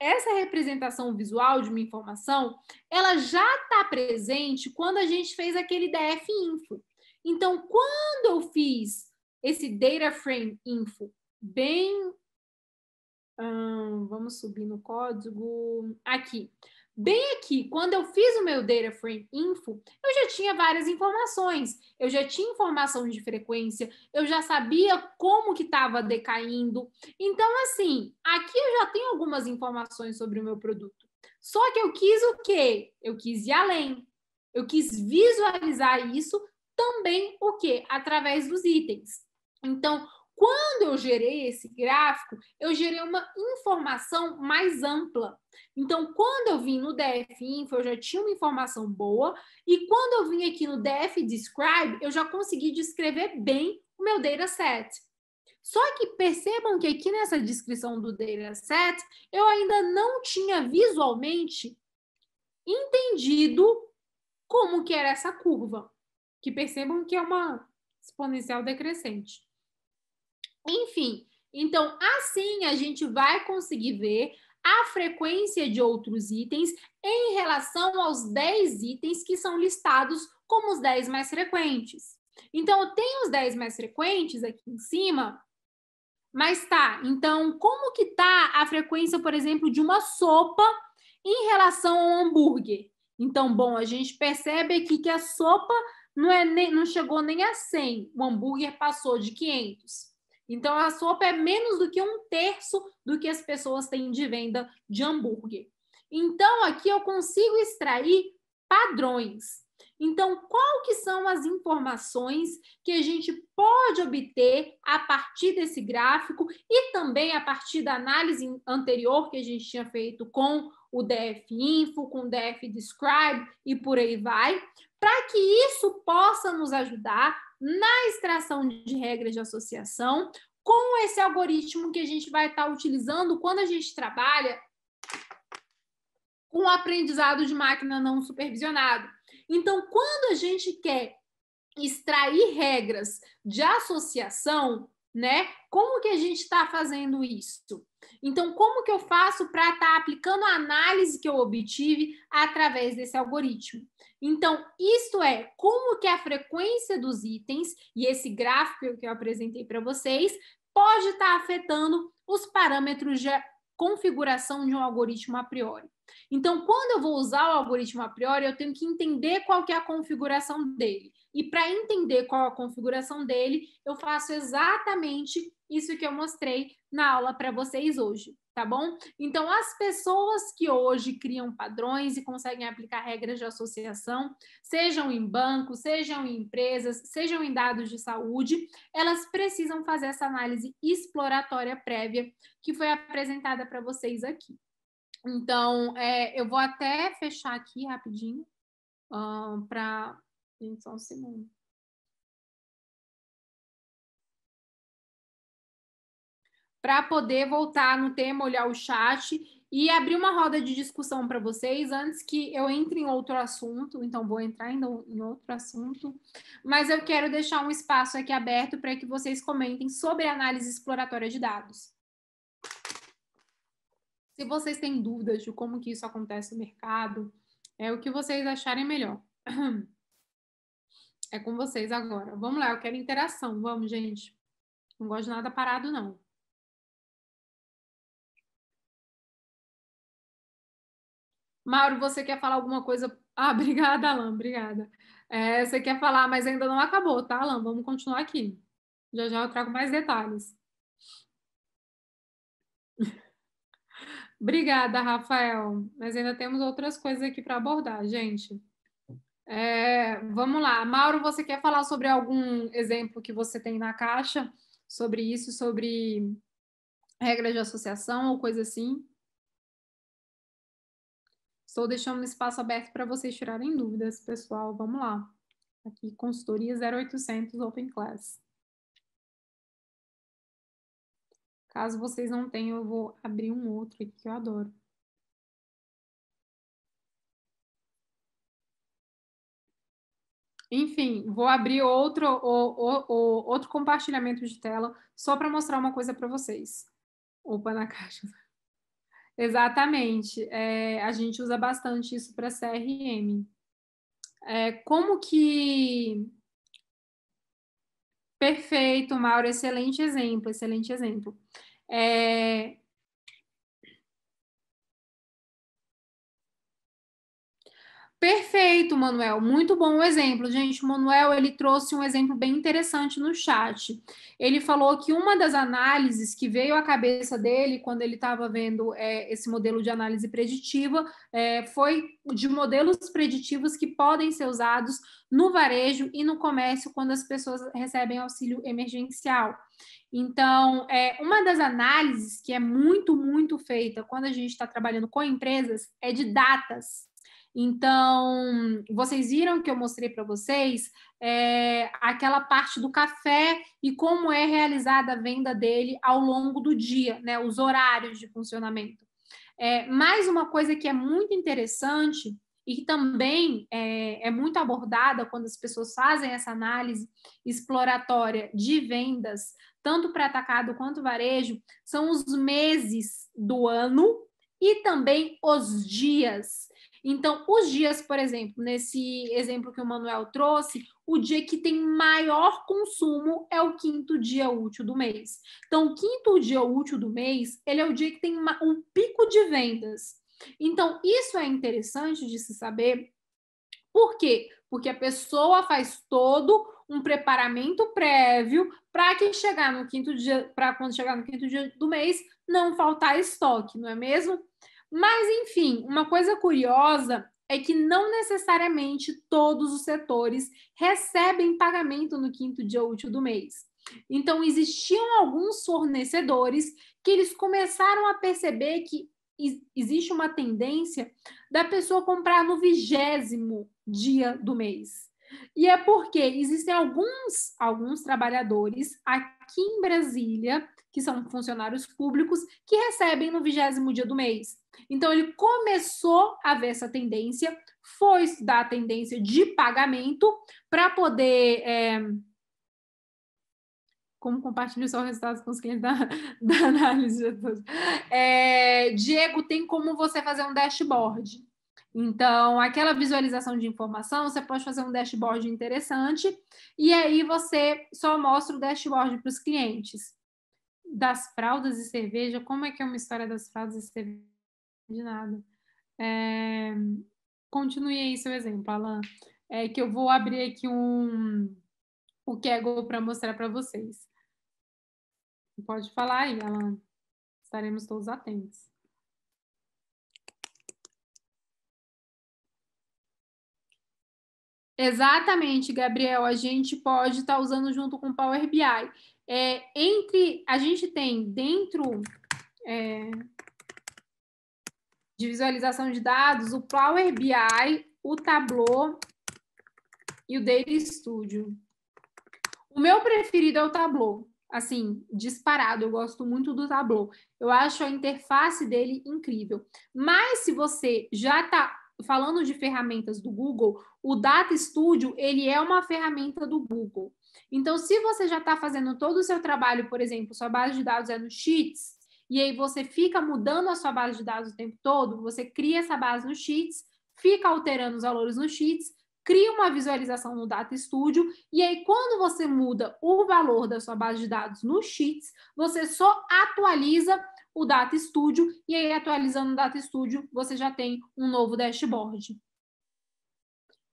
essa representação visual de uma informação, ela já está presente quando a gente fez aquele DF Info. Então, quando eu fiz esse Data Frame Info bem... Hum, vamos subir no código... Aqui. Bem aqui, quando eu fiz o meu Data Frame Info, eu já tinha várias informações, eu já tinha informação de frequência, eu já sabia como que estava decaindo. Então, assim, aqui eu já tenho algumas informações sobre o meu produto. Só que eu quis o quê? Eu quis ir além. Eu quis visualizar isso também o quê? Através dos itens. Então, quando eu gerei esse gráfico, eu gerei uma informação mais ampla. Então, quando eu vim no DF Info, eu já tinha uma informação boa, e quando eu vim aqui no DF Describe, eu já consegui descrever bem o meu dataset. Só que percebam que aqui nessa descrição do dataset, eu ainda não tinha visualmente entendido como que era essa curva, que percebam que é uma exponencial decrescente. Enfim, então assim a gente vai conseguir ver a frequência de outros itens em relação aos 10 itens que são listados como os 10 mais frequentes. Então, eu tenho os 10 mais frequentes aqui em cima, mas tá, então como que tá a frequência, por exemplo, de uma sopa em relação ao hambúrguer? Então, bom, a gente percebe aqui que a sopa não, é nem, não chegou nem a 100, o hambúrguer passou de 500. Então, a sopa é menos do que um terço do que as pessoas têm de venda de hambúrguer. Então, aqui eu consigo extrair padrões. Então, qual que são as informações que a gente pode obter a partir desse gráfico e também a partir da análise anterior que a gente tinha feito com o DF Info, com o DF Describe e por aí vai, para que isso possa nos ajudar na extração de regras de associação com esse algoritmo que a gente vai estar tá utilizando quando a gente trabalha com aprendizado de máquina não supervisionado. Então, quando a gente quer extrair regras de associação, né? Como que a gente está fazendo isso? Então, como que eu faço para estar tá aplicando a análise que eu obtive através desse algoritmo? Então, isto é como que a frequência dos itens e esse gráfico que eu apresentei para vocês pode estar tá afetando os parâmetros de configuração de um algoritmo a priori. Então, quando eu vou usar o algoritmo a priori, eu tenho que entender qual que é a configuração dele. E para entender qual a configuração dele, eu faço exatamente isso que eu mostrei na aula para vocês hoje, tá bom? Então, as pessoas que hoje criam padrões e conseguem aplicar regras de associação, sejam em bancos, sejam em empresas, sejam em dados de saúde, elas precisam fazer essa análise exploratória prévia que foi apresentada para vocês aqui. Então, é, eu vou até fechar aqui rapidinho uh, para Gente, só um segundo. Para poder voltar no tema, olhar o chat e abrir uma roda de discussão para vocês antes que eu entre em outro assunto. Então, vou entrar ainda em outro assunto. Mas eu quero deixar um espaço aqui aberto para que vocês comentem sobre análise exploratória de dados. Se vocês têm dúvidas de como que isso acontece no mercado, é o que vocês acharem melhor. É com vocês agora. Vamos lá, eu quero interação. Vamos, gente. Não gosto de nada parado, não. Mauro, você quer falar alguma coisa? Ah, obrigada, Alan, obrigada. É, você quer falar, mas ainda não acabou, tá, Alan? Vamos continuar aqui. Já já eu trago mais detalhes. obrigada, Rafael. Mas ainda temos outras coisas aqui para abordar, gente. É, vamos lá. Mauro, você quer falar sobre algum exemplo que você tem na caixa sobre isso, sobre regras de associação ou coisa assim? Estou deixando um espaço aberto para vocês tirarem dúvidas, pessoal. Vamos lá. Aqui, consultoria 0800 Open Class. Caso vocês não tenham, eu vou abrir um outro aqui que eu adoro. Enfim, vou abrir outro, o, o, o, outro compartilhamento de tela só para mostrar uma coisa para vocês. Opa, na caixa. Exatamente. É, a gente usa bastante isso para CRM. É, como que. Perfeito, Mauro. Excelente exemplo, excelente exemplo. É, Perfeito, Manuel. Muito bom o exemplo, gente. O Manuel ele trouxe um exemplo bem interessante no chat. Ele falou que uma das análises que veio à cabeça dele quando ele estava vendo é, esse modelo de análise preditiva é, foi de modelos preditivos que podem ser usados no varejo e no comércio quando as pessoas recebem auxílio emergencial. Então, é, uma das análises que é muito, muito feita quando a gente está trabalhando com empresas é de datas. Então, vocês viram que eu mostrei para vocês é, aquela parte do café e como é realizada a venda dele ao longo do dia, né? Os horários de funcionamento. É, mais uma coisa que é muito interessante e que também é, é muito abordada quando as pessoas fazem essa análise exploratória de vendas, tanto para atacado quanto varejo, são os meses do ano e também os dias então, os dias, por exemplo, nesse exemplo que o Manuel trouxe, o dia que tem maior consumo é o quinto dia útil do mês. Então, o quinto dia útil do mês, ele é o dia que tem um pico de vendas. Então, isso é interessante de se saber. Por quê? Porque a pessoa faz todo um preparamento prévio para que chegar no quinto dia, para quando chegar no quinto dia do mês, não faltar estoque, não é mesmo? Mas, enfim, uma coisa curiosa é que não necessariamente todos os setores recebem pagamento no quinto dia útil do mês. Então, existiam alguns fornecedores que eles começaram a perceber que existe uma tendência da pessoa comprar no vigésimo dia do mês. E é porque existem alguns, alguns trabalhadores aqui em Brasília que são funcionários públicos, que recebem no vigésimo dia do mês. Então, ele começou a ver essa tendência, foi estudar a tendência de pagamento para poder. É... como compartilho só resultados com os clientes da, da análise. É... Diego, tem como você fazer um dashboard. Então, aquela visualização de informação, você pode fazer um dashboard interessante e aí você só mostra o dashboard para os clientes das fraldas e cerveja, como é que é uma história das fraldas e cerveja? De nada. É, continue aí seu exemplo, Alan. É que eu vou abrir aqui um o Kegel para mostrar para vocês. Pode falar aí, Alan. Estaremos todos atentos. Exatamente, Gabriel. A gente pode estar tá usando junto com o Power BI. É, entre a gente tem dentro é, de visualização de dados o Power BI, o Tableau e o Data Studio. O meu preferido é o Tableau, assim, disparado, eu gosto muito do Tableau. Eu acho a interface dele incrível. Mas se você já está falando de ferramentas do Google, o Data Studio, ele é uma ferramenta do Google. Então, se você já está fazendo todo o seu trabalho, por exemplo, sua base de dados é no Sheets, e aí você fica mudando a sua base de dados o tempo todo, você cria essa base no Sheets, fica alterando os valores no Sheets, cria uma visualização no Data Studio, e aí quando você muda o valor da sua base de dados no Sheets, você só atualiza o Data Studio, e aí atualizando o Data Studio, você já tem um novo dashboard.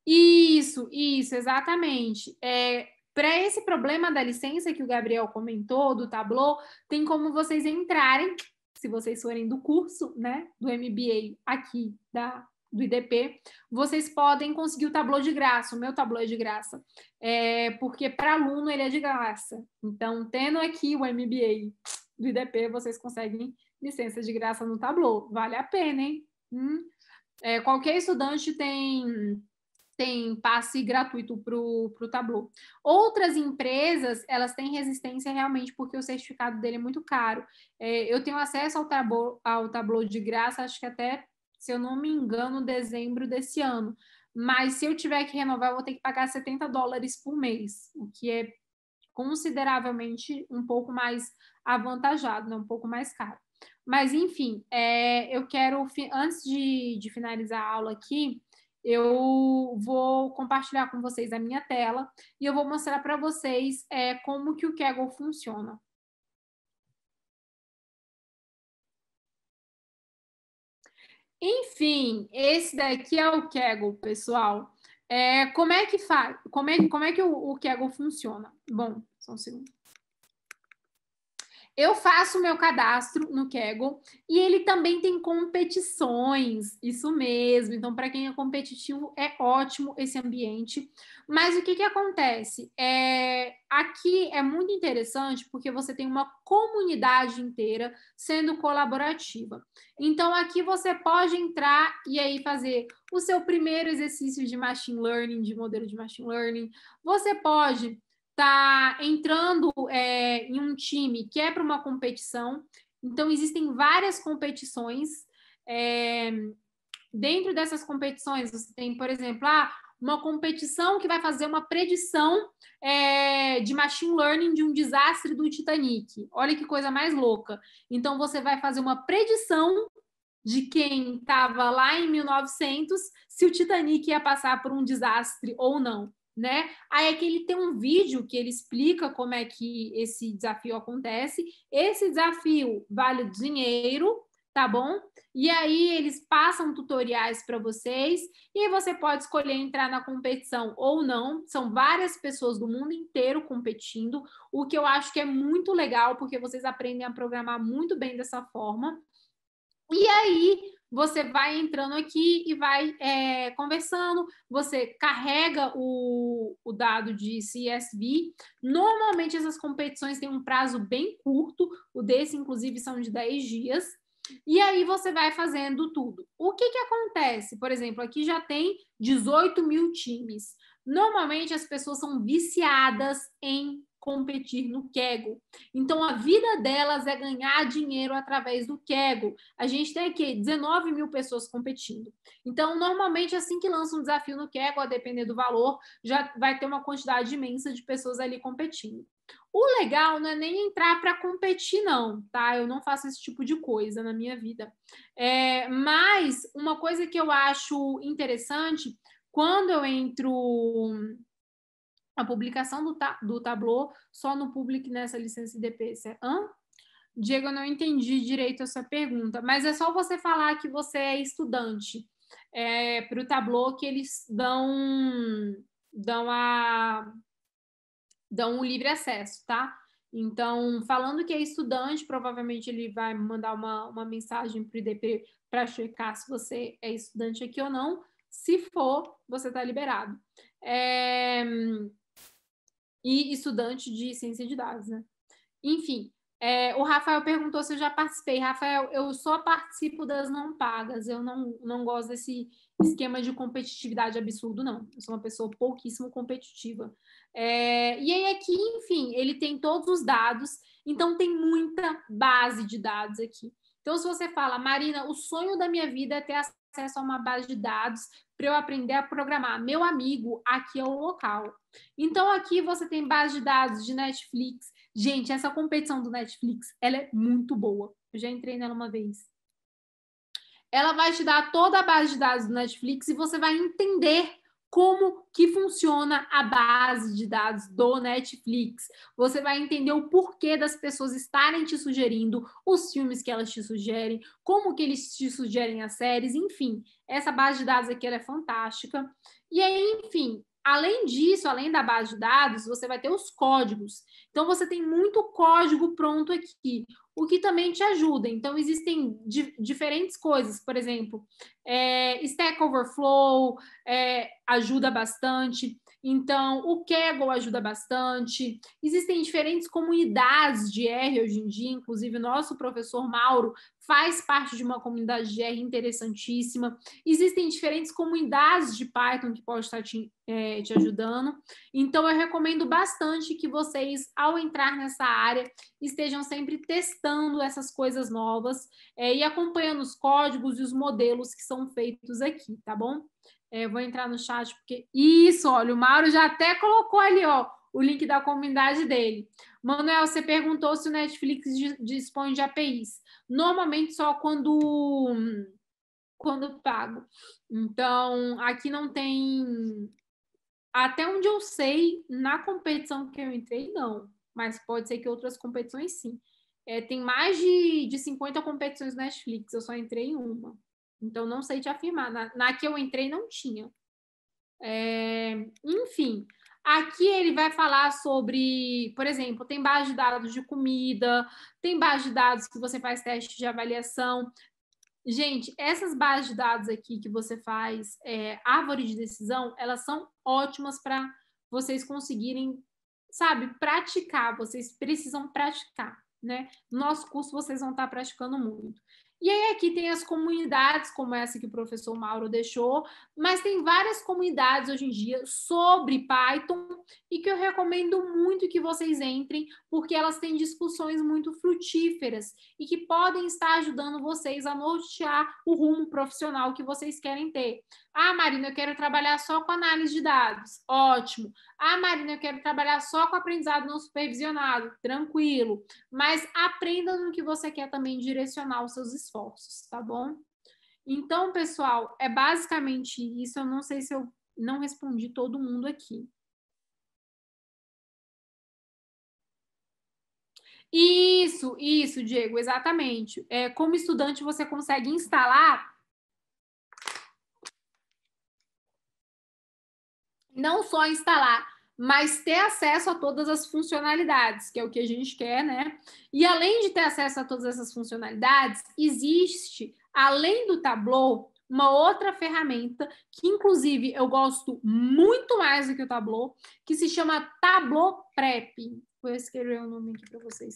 Isso, isso, exatamente. É, para esse problema da licença que o Gabriel comentou, do Tableau, tem como vocês entrarem, se vocês forem do curso, né, do MBA aqui da do IDP, vocês podem conseguir o Tableau de graça. O meu Tableau é de graça, é, porque para aluno ele é de graça. Então, tendo aqui o MBA do IDP, vocês conseguem licença de graça no Tableau. Vale a pena, hein? Hum? É, qualquer estudante tem tem passe gratuito para o Tableau. Outras empresas, elas têm resistência realmente porque o certificado dele é muito caro. É, eu tenho acesso ao Tableau, ao Tableau de graça, acho que até, se eu não me engano, dezembro desse ano. Mas se eu tiver que renovar, eu vou ter que pagar 70 dólares por mês, o que é consideravelmente um pouco mais avantajado, né? um pouco mais caro. Mas, enfim, é, eu quero, antes de, de finalizar a aula aqui, eu vou compartilhar com vocês a minha tela e eu vou mostrar para vocês é, como que o Kaggle funciona. Enfim, esse daqui é o Kaggle, pessoal. É, como é que faz? Como é, como é que o, o Kaggle funciona? Bom, só um segundo. Eu faço meu cadastro no Kaggle e ele também tem competições, isso mesmo. Então, para quem é competitivo, é ótimo esse ambiente. Mas o que, que acontece? É, aqui é muito interessante porque você tem uma comunidade inteira sendo colaborativa. Então, aqui você pode entrar e aí fazer o seu primeiro exercício de machine learning, de modelo de machine learning. Você pode está entrando é, em um time que é para uma competição. Então, existem várias competições. É, dentro dessas competições, você tem, por exemplo, ah, uma competição que vai fazer uma predição é, de machine learning de um desastre do Titanic. Olha que coisa mais louca. Então, você vai fazer uma predição de quem estava lá em 1900 se o Titanic ia passar por um desastre ou não né? Aí que ele tem um vídeo que ele explica como é que esse desafio acontece. Esse desafio vale dinheiro, tá bom? E aí eles passam tutoriais para vocês e você pode escolher entrar na competição ou não. São várias pessoas do mundo inteiro competindo, o que eu acho que é muito legal porque vocês aprendem a programar muito bem dessa forma. E aí você vai entrando aqui e vai é, conversando, você carrega o, o dado de CSV. Normalmente essas competições têm um prazo bem curto, o desse, inclusive, são de 10 dias. E aí você vai fazendo tudo. O que, que acontece? Por exemplo, aqui já tem 18 mil times. Normalmente as pessoas são viciadas em competir no Kego. Então, a vida delas é ganhar dinheiro através do Kego. A gente tem aqui 19 mil pessoas competindo. Então, normalmente, assim que lança um desafio no Kego, a depender do valor, já vai ter uma quantidade imensa de pessoas ali competindo. O legal não é nem entrar para competir, não, tá? Eu não faço esse tipo de coisa na minha vida. É, mas uma coisa que eu acho interessante quando eu entro a publicação do, ta do tablo só no public nessa licença IDP. é, hã? Diego, eu não entendi direito essa pergunta, mas é só você falar que você é estudante é, para o tablo que eles dão, dão, a, dão o livre acesso, tá? Então, falando que é estudante, provavelmente ele vai mandar uma, uma mensagem para o IDP para checar se você é estudante aqui ou não. Se for, você está liberado. É, e estudante de ciência de dados, né? Enfim, é, o Rafael perguntou se eu já participei. Rafael, eu só participo das não pagas. Eu não, não gosto desse esquema de competitividade absurdo, não. Eu sou uma pessoa pouquíssimo competitiva. É, e aí aqui, enfim, ele tem todos os dados. Então tem muita base de dados aqui. Então, se você fala, Marina, o sonho da minha vida é ter as acesso a uma base de dados para eu aprender a programar. Meu amigo, aqui é o local. Então aqui você tem base de dados de Netflix. Gente, essa competição do Netflix, ela é muito boa. Eu já entrei nela uma vez. Ela vai te dar toda a base de dados do Netflix e você vai entender como que funciona a base de dados do Netflix. Você vai entender o porquê das pessoas estarem te sugerindo os filmes que elas te sugerem, como que eles te sugerem as séries, enfim. Essa base de dados aqui é fantástica. E aí, enfim, Além disso, além da base de dados, você vai ter os códigos. Então, você tem muito código pronto aqui, o que também te ajuda. Então, existem di diferentes coisas, por exemplo, é, Stack Overflow é, ajuda bastante. Então, o Kaggle ajuda bastante. Existem diferentes comunidades de R hoje em dia, inclusive nosso professor Mauro faz parte de uma comunidade de R interessantíssima. Existem diferentes comunidades de Python que podem estar te, é, te ajudando. Então, eu recomendo bastante que vocês, ao entrar nessa área, estejam sempre testando essas coisas novas é, e acompanhando os códigos e os modelos que são feitos aqui, tá bom? É, eu vou entrar no chat porque. Isso, olha, o Mauro já até colocou ali, ó, o link da comunidade dele. Manuel, você perguntou se o Netflix dispõe de APIs. Normalmente só quando quando pago. Então, aqui não tem até onde eu sei, na competição que eu entrei, não. Mas pode ser que outras competições sim. É, tem mais de, de 50 competições Netflix, eu só entrei em uma. Então, não sei te afirmar. Na, na que eu entrei, não tinha. É, enfim, aqui ele vai falar sobre, por exemplo, tem base de dados de comida, tem base de dados que você faz teste de avaliação. Gente, essas bases de dados aqui que você faz, é, árvore de decisão, elas são ótimas para vocês conseguirem, sabe, praticar. Vocês precisam praticar, né? No nosso curso, vocês vão estar praticando muito. E aí aqui tem as comunidades, como essa que o professor Mauro deixou, mas tem várias comunidades hoje em dia sobre Python e que eu recomendo muito que vocês entrem, porque elas têm discussões muito frutíferas e que podem estar ajudando vocês a nortear o rumo profissional que vocês querem ter. Ah, Marina, eu quero trabalhar só com análise de dados. Ótimo. Ah, Marina, eu quero trabalhar só com aprendizado não supervisionado. Tranquilo. Mas aprenda no que você quer também direcionar os seus esforços esforços, tá bom? Então, pessoal, é basicamente isso. Eu não sei se eu não respondi todo mundo aqui. Isso, isso, Diego, exatamente. É, como estudante, você consegue instalar não só instalar, mas ter acesso a todas as funcionalidades, que é o que a gente quer, né? E além de ter acesso a todas essas funcionalidades, existe, além do Tableau, uma outra ferramenta que, inclusive, eu gosto muito mais do que o Tableau, que se chama Tableau Prep. Vou escrever o nome aqui para vocês.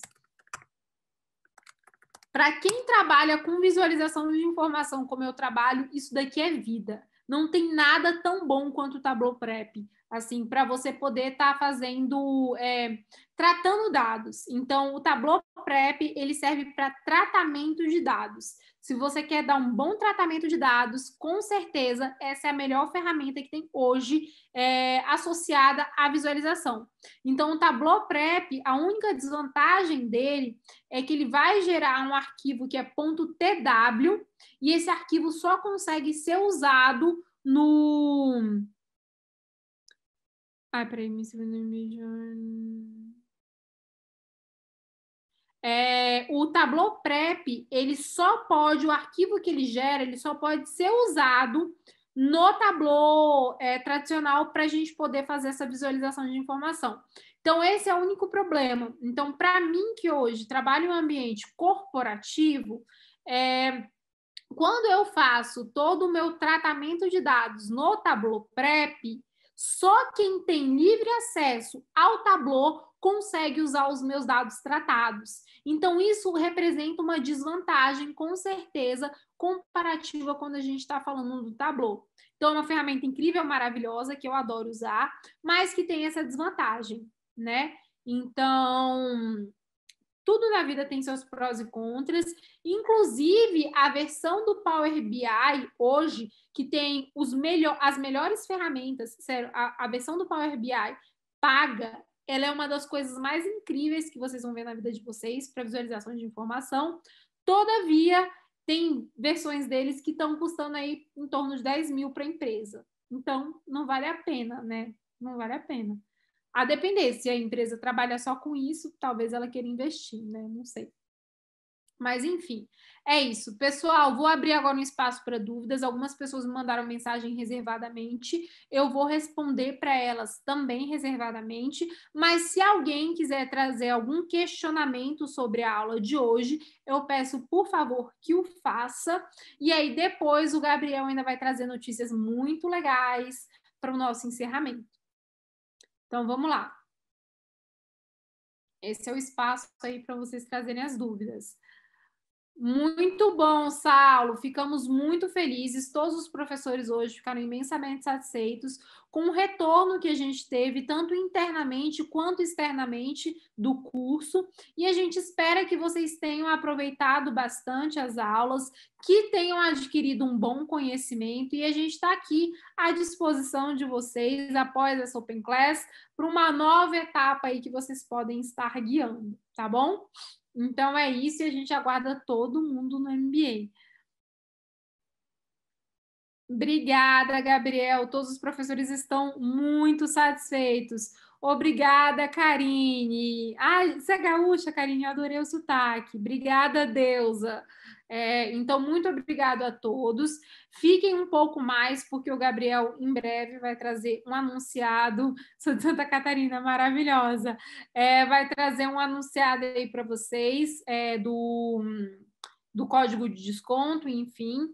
Para quem trabalha com visualização de informação como eu trabalho, isso daqui é vida. Não tem nada tão bom quanto o Tableau Prep assim, para você poder estar tá fazendo, é, tratando dados. Então, o Tableau PREP, ele serve para tratamento de dados. Se você quer dar um bom tratamento de dados, com certeza essa é a melhor ferramenta que tem hoje é, associada à visualização. Então, o Tableau PREP, a única desvantagem dele é que ele vai gerar um arquivo que é .tw e esse arquivo só consegue ser usado no ah, peraí, minha segunda mídia. É, o Tableau Prep, ele só pode, o arquivo que ele gera, ele só pode ser usado no Tableau é, tradicional para a gente poder fazer essa visualização de informação. Então, esse é o único problema. Então, para mim que hoje trabalho em um ambiente corporativo, é, quando eu faço todo o meu tratamento de dados no Tableau Prep, só quem tem livre acesso ao Tableau consegue usar os meus dados tratados. Então, isso representa uma desvantagem, com certeza, comparativa quando a gente está falando do Tableau. Então, é uma ferramenta incrível, maravilhosa, que eu adoro usar, mas que tem essa desvantagem, né? Então, tudo na vida tem seus prós e contras, inclusive a versão do Power BI hoje, que tem os melhor, as melhores ferramentas, sério, a, a versão do Power BI paga, ela é uma das coisas mais incríveis que vocês vão ver na vida de vocês para visualização de informação. Todavia, tem versões deles que estão custando aí em torno de 10 mil para a empresa. Então, não vale a pena, né? Não vale a pena. A depender, se a empresa trabalha só com isso, talvez ela queira investir, né? Não sei. Mas, enfim, é isso. Pessoal, vou abrir agora um espaço para dúvidas. Algumas pessoas me mandaram mensagem reservadamente. Eu vou responder para elas também reservadamente. Mas, se alguém quiser trazer algum questionamento sobre a aula de hoje, eu peço, por favor, que o faça. E aí, depois, o Gabriel ainda vai trazer notícias muito legais para o nosso encerramento. Então vamos lá. Esse é o espaço aí para vocês trazerem as dúvidas. Muito bom, Saulo. Ficamos muito felizes. Todos os professores hoje ficaram imensamente satisfeitos com o retorno que a gente teve, tanto internamente quanto externamente, do curso. E a gente espera que vocês tenham aproveitado bastante as aulas, que tenham adquirido um bom conhecimento. E a gente está aqui à disposição de vocês após essa Open Class para uma nova etapa aí que vocês podem estar guiando, tá bom? Então é isso e a gente aguarda todo mundo no MBA. Obrigada, Gabriel. Todos os professores estão muito satisfeitos. Obrigada, Karine. Ah, você é gaúcha, Karine, eu adorei o sotaque. Obrigada, Deusa. É, então, muito obrigado a todos. Fiquem um pouco mais, porque o Gabriel em breve vai trazer um anunciado. Sou de Santa Catarina, maravilhosa. É, vai trazer um anunciado aí para vocês é, do, do código de desconto, enfim.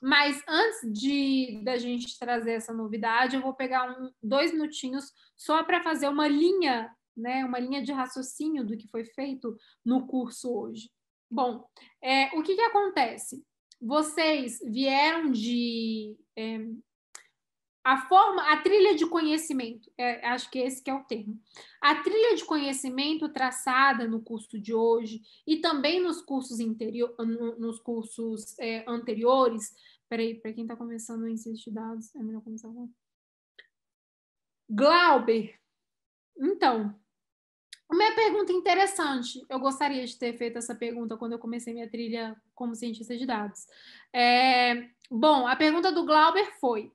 Mas antes de da gente trazer essa novidade, eu vou pegar um, dois minutinhos só para fazer uma linha, né, uma linha de raciocínio do que foi feito no curso hoje. Bom, é, o que, que acontece? Vocês vieram de. É, a forma, a trilha de conhecimento, é, acho que esse que é o termo. A trilha de conhecimento traçada no curso de hoje e também nos cursos, interior, no, nos cursos é, anteriores. Peraí, para quem está começando a ciência de dados, é melhor começar agora. Glauber, então, uma pergunta interessante. Eu gostaria de ter feito essa pergunta quando eu comecei minha trilha como cientista de dados. É, bom, a pergunta do Glauber foi: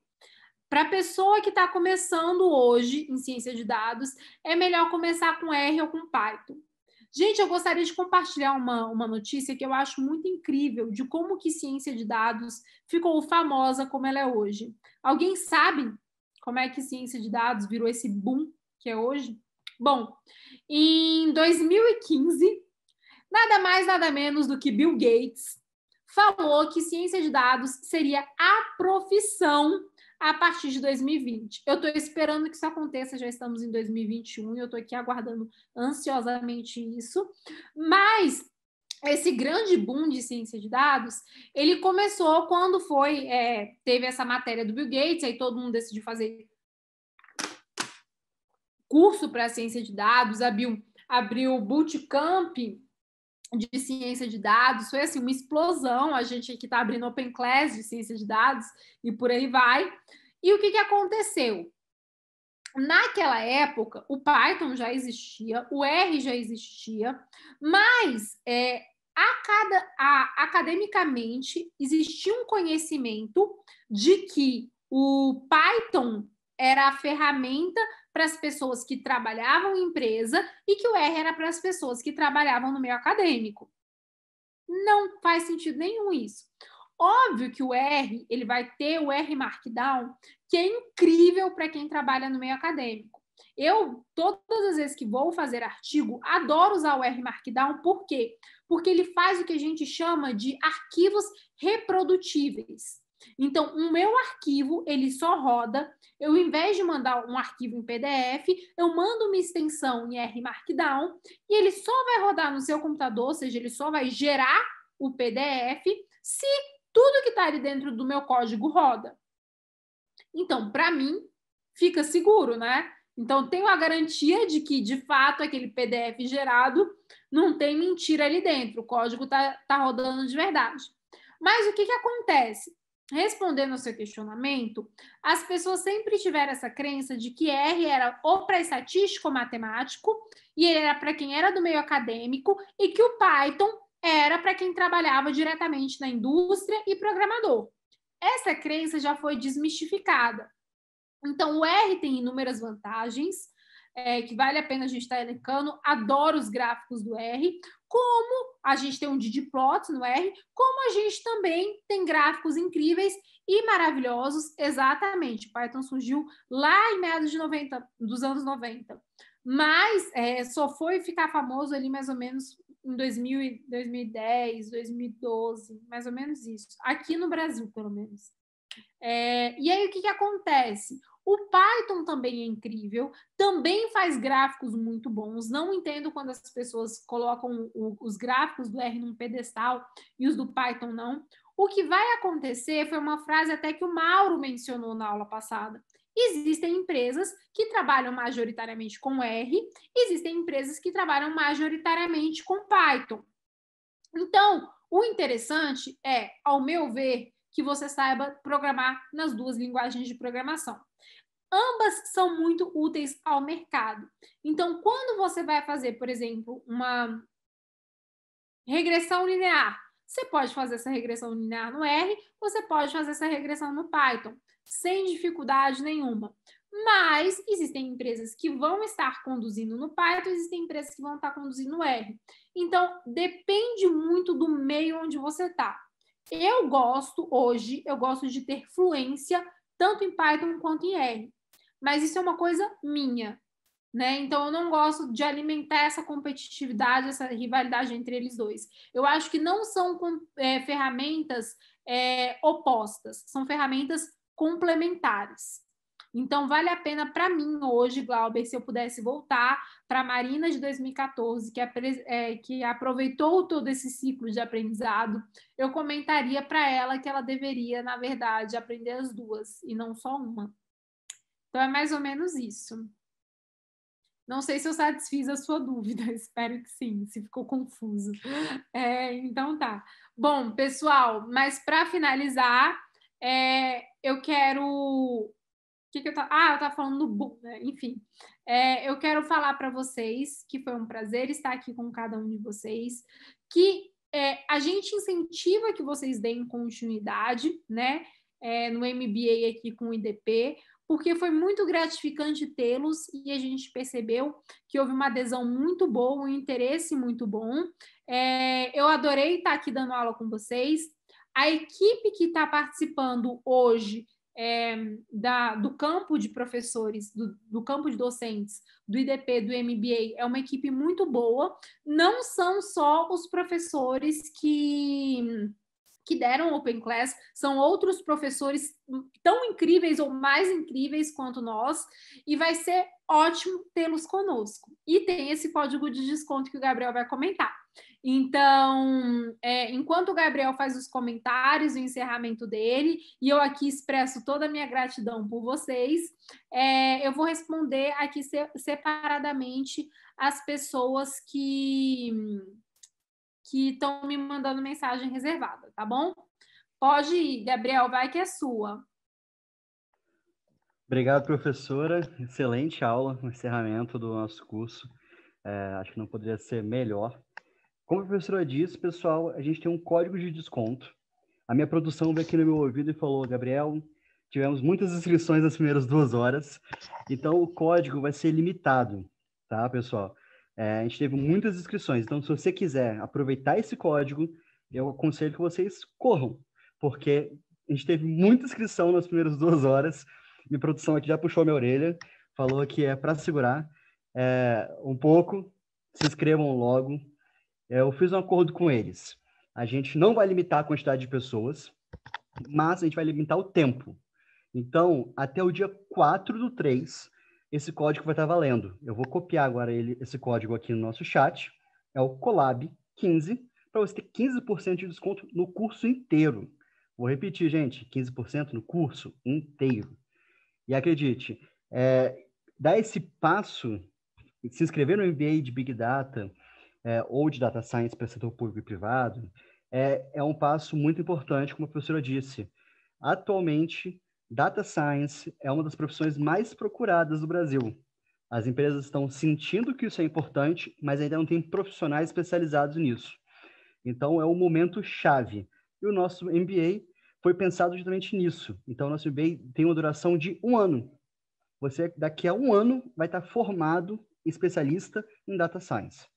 para a pessoa que está começando hoje em ciência de dados, é melhor começar com R ou com Python? Gente, eu gostaria de compartilhar uma, uma notícia que eu acho muito incrível de como que ciência de dados ficou famosa como ela é hoje. Alguém sabe como é que ciência de dados virou esse boom que é hoje? Bom, em 2015, nada mais, nada menos do que Bill Gates falou que ciência de dados seria a profissão a partir de 2020. Eu estou esperando que isso aconteça, já estamos em 2021 e eu estou aqui aguardando ansiosamente isso. Mas esse grande boom de ciência de dados, ele começou quando foi é, teve essa matéria do Bill Gates, aí todo mundo decidiu fazer curso para ciência de dados, abriu, abriu bootcamp de ciência de dados, foi assim uma explosão, a gente aqui está abrindo open class de ciência de dados e por aí vai. E o que, que aconteceu? Naquela época, o Python já existia, o R já existia, mas é, cada a, academicamente existia um conhecimento de que o Python era a ferramenta para as pessoas que trabalhavam em empresa e que o R era para as pessoas que trabalhavam no meio acadêmico. Não faz sentido nenhum isso. Óbvio que o R, ele vai ter o R Markdown, que é incrível para quem trabalha no meio acadêmico. Eu, todas as vezes que vou fazer artigo, adoro usar o R Markdown, por quê? Porque ele faz o que a gente chama de arquivos reprodutíveis. Então, o meu arquivo, ele só roda. Eu, ao invés de mandar um arquivo em PDF, eu mando uma extensão em R Markdown e ele só vai rodar no seu computador, ou seja, ele só vai gerar o PDF se tudo que está ali dentro do meu código roda. Então, para mim, fica seguro, né? Então, tenho a garantia de que, de fato, aquele PDF gerado não tem mentira ali dentro, o código está tá rodando de verdade. Mas o que, que acontece? respondendo ao seu questionamento, as pessoas sempre tiveram essa crença de que R era ou para estatístico ou matemático, e ele era para quem era do meio acadêmico, e que o Python era para quem trabalhava diretamente na indústria e programador. Essa crença já foi desmistificada. Então, o R tem inúmeras vantagens, é, que vale a pena a gente estar tá elencando. Adoro os gráficos do R como a gente tem um ggplot no R, como a gente também tem gráficos incríveis e maravilhosos, exatamente. O Python surgiu lá em meados de 90, dos anos 90, mas é, só foi ficar famoso ali mais ou menos em 2000, 2010, 2012, mais ou menos isso, aqui no Brasil, pelo menos. É, e aí, o que, que acontece? O Python também é incrível, também faz gráficos muito bons. Não entendo quando as pessoas colocam o, os gráficos do R num pedestal e os do Python não. O que vai acontecer foi uma frase até que o Mauro mencionou na aula passada. Existem empresas que trabalham majoritariamente com R, existem empresas que trabalham majoritariamente com Python. Então, o interessante é, ao meu ver, que você saiba programar nas duas linguagens de programação ambas são muito úteis ao mercado. Então, quando você vai fazer, por exemplo, uma regressão linear, você pode fazer essa regressão linear no R, você pode fazer essa regressão no Python, sem dificuldade nenhuma. Mas existem empresas que vão estar conduzindo no Python, existem empresas que vão estar conduzindo no R. Então, depende muito do meio onde você está. Eu gosto hoje, eu gosto de ter fluência tanto em Python quanto em R mas isso é uma coisa minha, né? Então eu não gosto de alimentar essa competitividade, essa rivalidade entre eles dois. Eu acho que não são é, ferramentas é, opostas, são ferramentas complementares. Então, vale a pena para mim hoje, Glauber, se eu pudesse voltar para a Marina de 2014, que, é, que, aproveitou todo esse ciclo de aprendizado, eu comentaria para ela que ela deveria, na verdade, aprender as duas e não só uma. Então é mais ou menos isso. Não sei se eu satisfiz a sua dúvida, espero que sim, se ficou confuso. É, então tá. Bom, pessoal, mas para finalizar, é, eu quero. Que que eu tá... Ah, eu estava falando do. Né, enfim, é, eu quero falar para vocês que foi um prazer estar aqui com cada um de vocês, que é, a gente incentiva que vocês deem continuidade, né? É, no MBA aqui com o IDP, porque foi muito gratificante tê-los e a gente percebeu que houve uma adesão muito boa, um interesse muito bom. É, eu adorei estar aqui dando aula com vocês. A equipe que está participando hoje é, da, do campo de professores, do, do, campo de docentes, do IDP, do MBA, é uma equipe muito boa. Não são só os professores que que deram Open Class, são outros professores hum, tão incríveis ou mais incríveis quanto nós, e vai ser ótimo tê-los conosco. E tem esse código de desconto que o Gabriel vai comentar. Então, é, enquanto o Gabriel faz os comentários, o encerramento dele, e eu aqui expresso toda a minha gratidão por vocês, é, eu vou responder aqui separadamente as pessoas que hum, que estão me mandando mensagem reservada, tá bom? Pode ir, Gabriel, vai que é sua. Obrigado, professora. Excelente aula, encerramento do nosso curso. É, acho que não poderia ser melhor. Como a professora disse, pessoal, a gente tem um código de desconto. A minha produção veio aqui no meu ouvido e falou, Gabriel, tivemos muitas inscrições nas primeiras duas horas, então o código vai ser limitado, tá, pessoal? É, a gente teve muitas inscrições, então se você quiser aproveitar esse código, eu aconselho que vocês corram, porque a gente teve muita inscrição nas primeiras duas horas. Minha produção aqui já puxou minha orelha, falou que é para segurar é, um pouco, se inscrevam logo. Eu fiz um acordo com eles. A gente não vai limitar a quantidade de pessoas, mas a gente vai limitar o tempo. Então, até o dia 4 do 3, esse código vai estar valendo. Eu vou copiar agora ele, esse código aqui no nosso chat, é o COLAB15, para você ter 15% de desconto no curso inteiro. Vou repetir, gente, 15% no curso inteiro. E acredite, é, dar esse passo, se inscrever no MBA de Big Data é, ou de Data Science para setor público e privado, é, é um passo muito importante, como a professora disse. Atualmente, Data Science é uma das profissões mais procuradas do Brasil. As empresas estão sentindo que isso é importante, mas ainda não tem profissionais especializados nisso. Então, é um momento chave. E o nosso MBA foi pensado justamente nisso. Então, nosso MBA tem uma duração de um ano. Você, daqui a um ano, vai estar formado especialista em Data Science.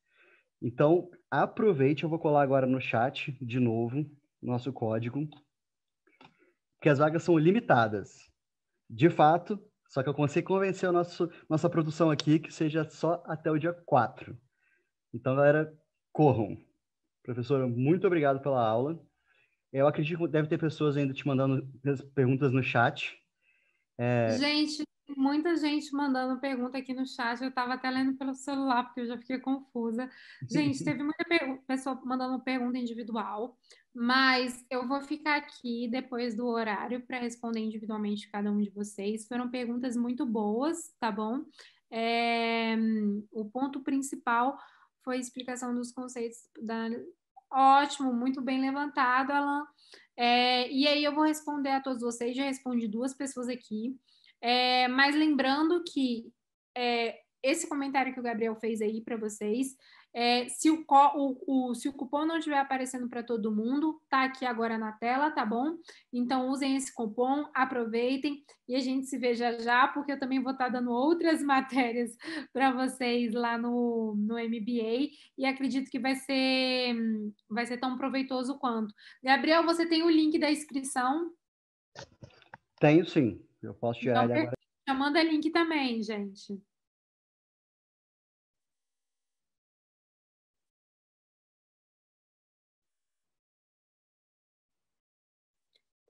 Então, aproveite, eu vou colar agora no chat, de novo, nosso código, que as vagas são limitadas. De fato, só que eu consegui convencer a nosso, nossa produção aqui que seja só até o dia 4. Então, galera, corram. Professora, muito obrigado pela aula. Eu acredito que deve ter pessoas ainda te mandando perguntas no chat. É... Gente, muita gente mandando pergunta aqui no chat. Eu estava até lendo pelo celular, porque eu já fiquei confusa. Gente, teve muita pessoa mandando pergunta individual mas eu vou ficar aqui depois do horário para responder individualmente cada um de vocês. Foram perguntas muito boas, tá bom? É, o ponto principal foi a explicação dos conceitos da. Ótimo, muito bem levantado, Alan. É, e aí eu vou responder a todos vocês, já respondi duas pessoas aqui. É, mas lembrando que é, esse comentário que o Gabriel fez aí para vocês é, se, o, o, o, se o cupom não estiver aparecendo para todo mundo, tá aqui agora na tela, tá bom? Então usem esse cupom, aproveitem e a gente se vê já já, porque eu também vou estar tá dando outras matérias para vocês lá no, no MBA e acredito que vai ser, vai ser tão proveitoso quanto. Gabriel, você tem o link da inscrição? Tenho sim, eu posso tirar então, ele agora. Já manda link também, gente.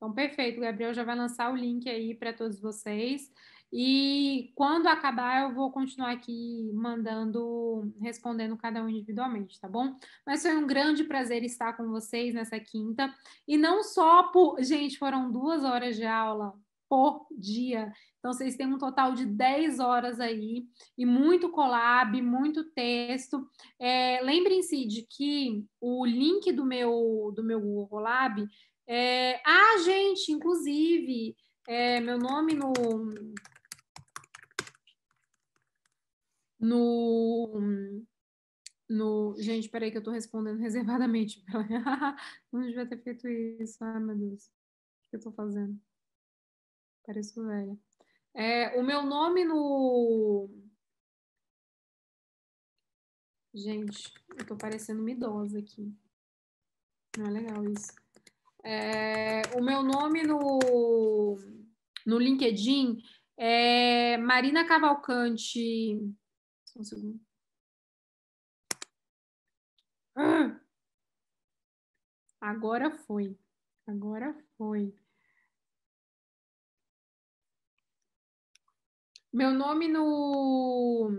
Então, perfeito. Gabriel já vai lançar o link aí para todos vocês. E quando acabar, eu vou continuar aqui mandando, respondendo cada um individualmente, tá bom? Mas foi um grande prazer estar com vocês nessa quinta. E não só por. Gente, foram duas horas de aula por dia. Então, vocês têm um total de 10 horas aí, e muito collab, muito texto. É, Lembrem-se de que o link do meu, do meu Google Collab é, ah, gente, inclusive, é, meu nome no, no. No. Gente, peraí, que eu estou respondendo reservadamente. Não devia ter feito isso. Ai, meu Deus. O que eu estou fazendo? Pareço velha. É, o meu nome no. Gente, eu tô parecendo uma idosa aqui. Não é legal isso. É, o meu nome no, no LinkedIn é Marina Cavalcante. um segundo. Ah! Agora foi. Agora foi. Meu nome no.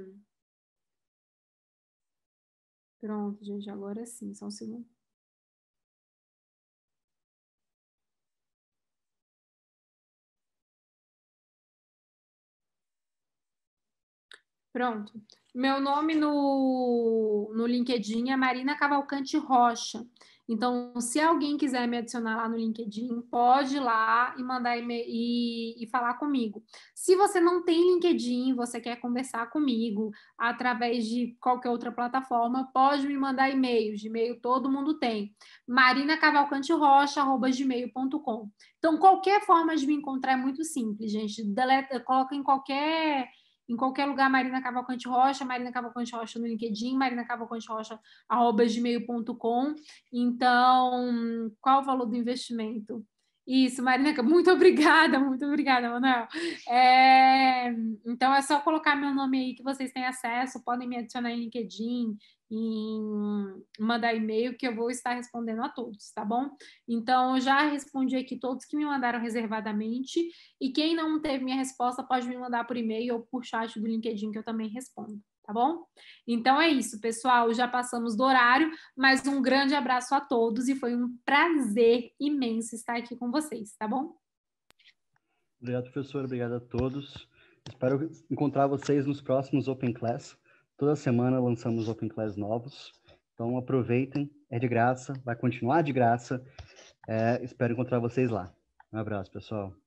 Pronto, gente, agora sim, só um segundo. Pronto. Meu nome no, no LinkedIn é Marina Cavalcante Rocha. Então, se alguém quiser me adicionar lá no LinkedIn, pode ir lá e mandar e, e, falar comigo. Se você não tem LinkedIn, você quer conversar comigo através de qualquer outra plataforma, pode me mandar e-mails. E-mail todo mundo tem. marinacavalcanterocha.gmail.com Então, qualquer forma de me encontrar é muito simples, gente. Deleta, coloca em qualquer em qualquer lugar, Marina Cavalcante Rocha, Marina Cavalcante Rocha no LinkedIn, Marina Cavalcante Rocha, arroba gmail.com. Então, qual o valor do investimento? Isso, Marina, muito obrigada, muito obrigada, Manuel. É, então é só colocar meu nome aí que vocês têm acesso, podem me adicionar em LinkedIn, em mandar e-mail que eu vou estar respondendo a todos, tá bom? Então eu já respondi aqui todos que me mandaram reservadamente e quem não teve minha resposta pode me mandar por e-mail ou por chat do LinkedIn que eu também respondo tá bom? Então é isso, pessoal. Já passamos do horário, mas um grande abraço a todos e foi um prazer imenso estar aqui com vocês, tá bom? Obrigado, professor. Obrigado a todos. Espero encontrar vocês nos próximos Open Class. Toda semana lançamos Open Class novos. Então aproveitem, é de graça, vai continuar de graça. É, espero encontrar vocês lá. Um abraço, pessoal.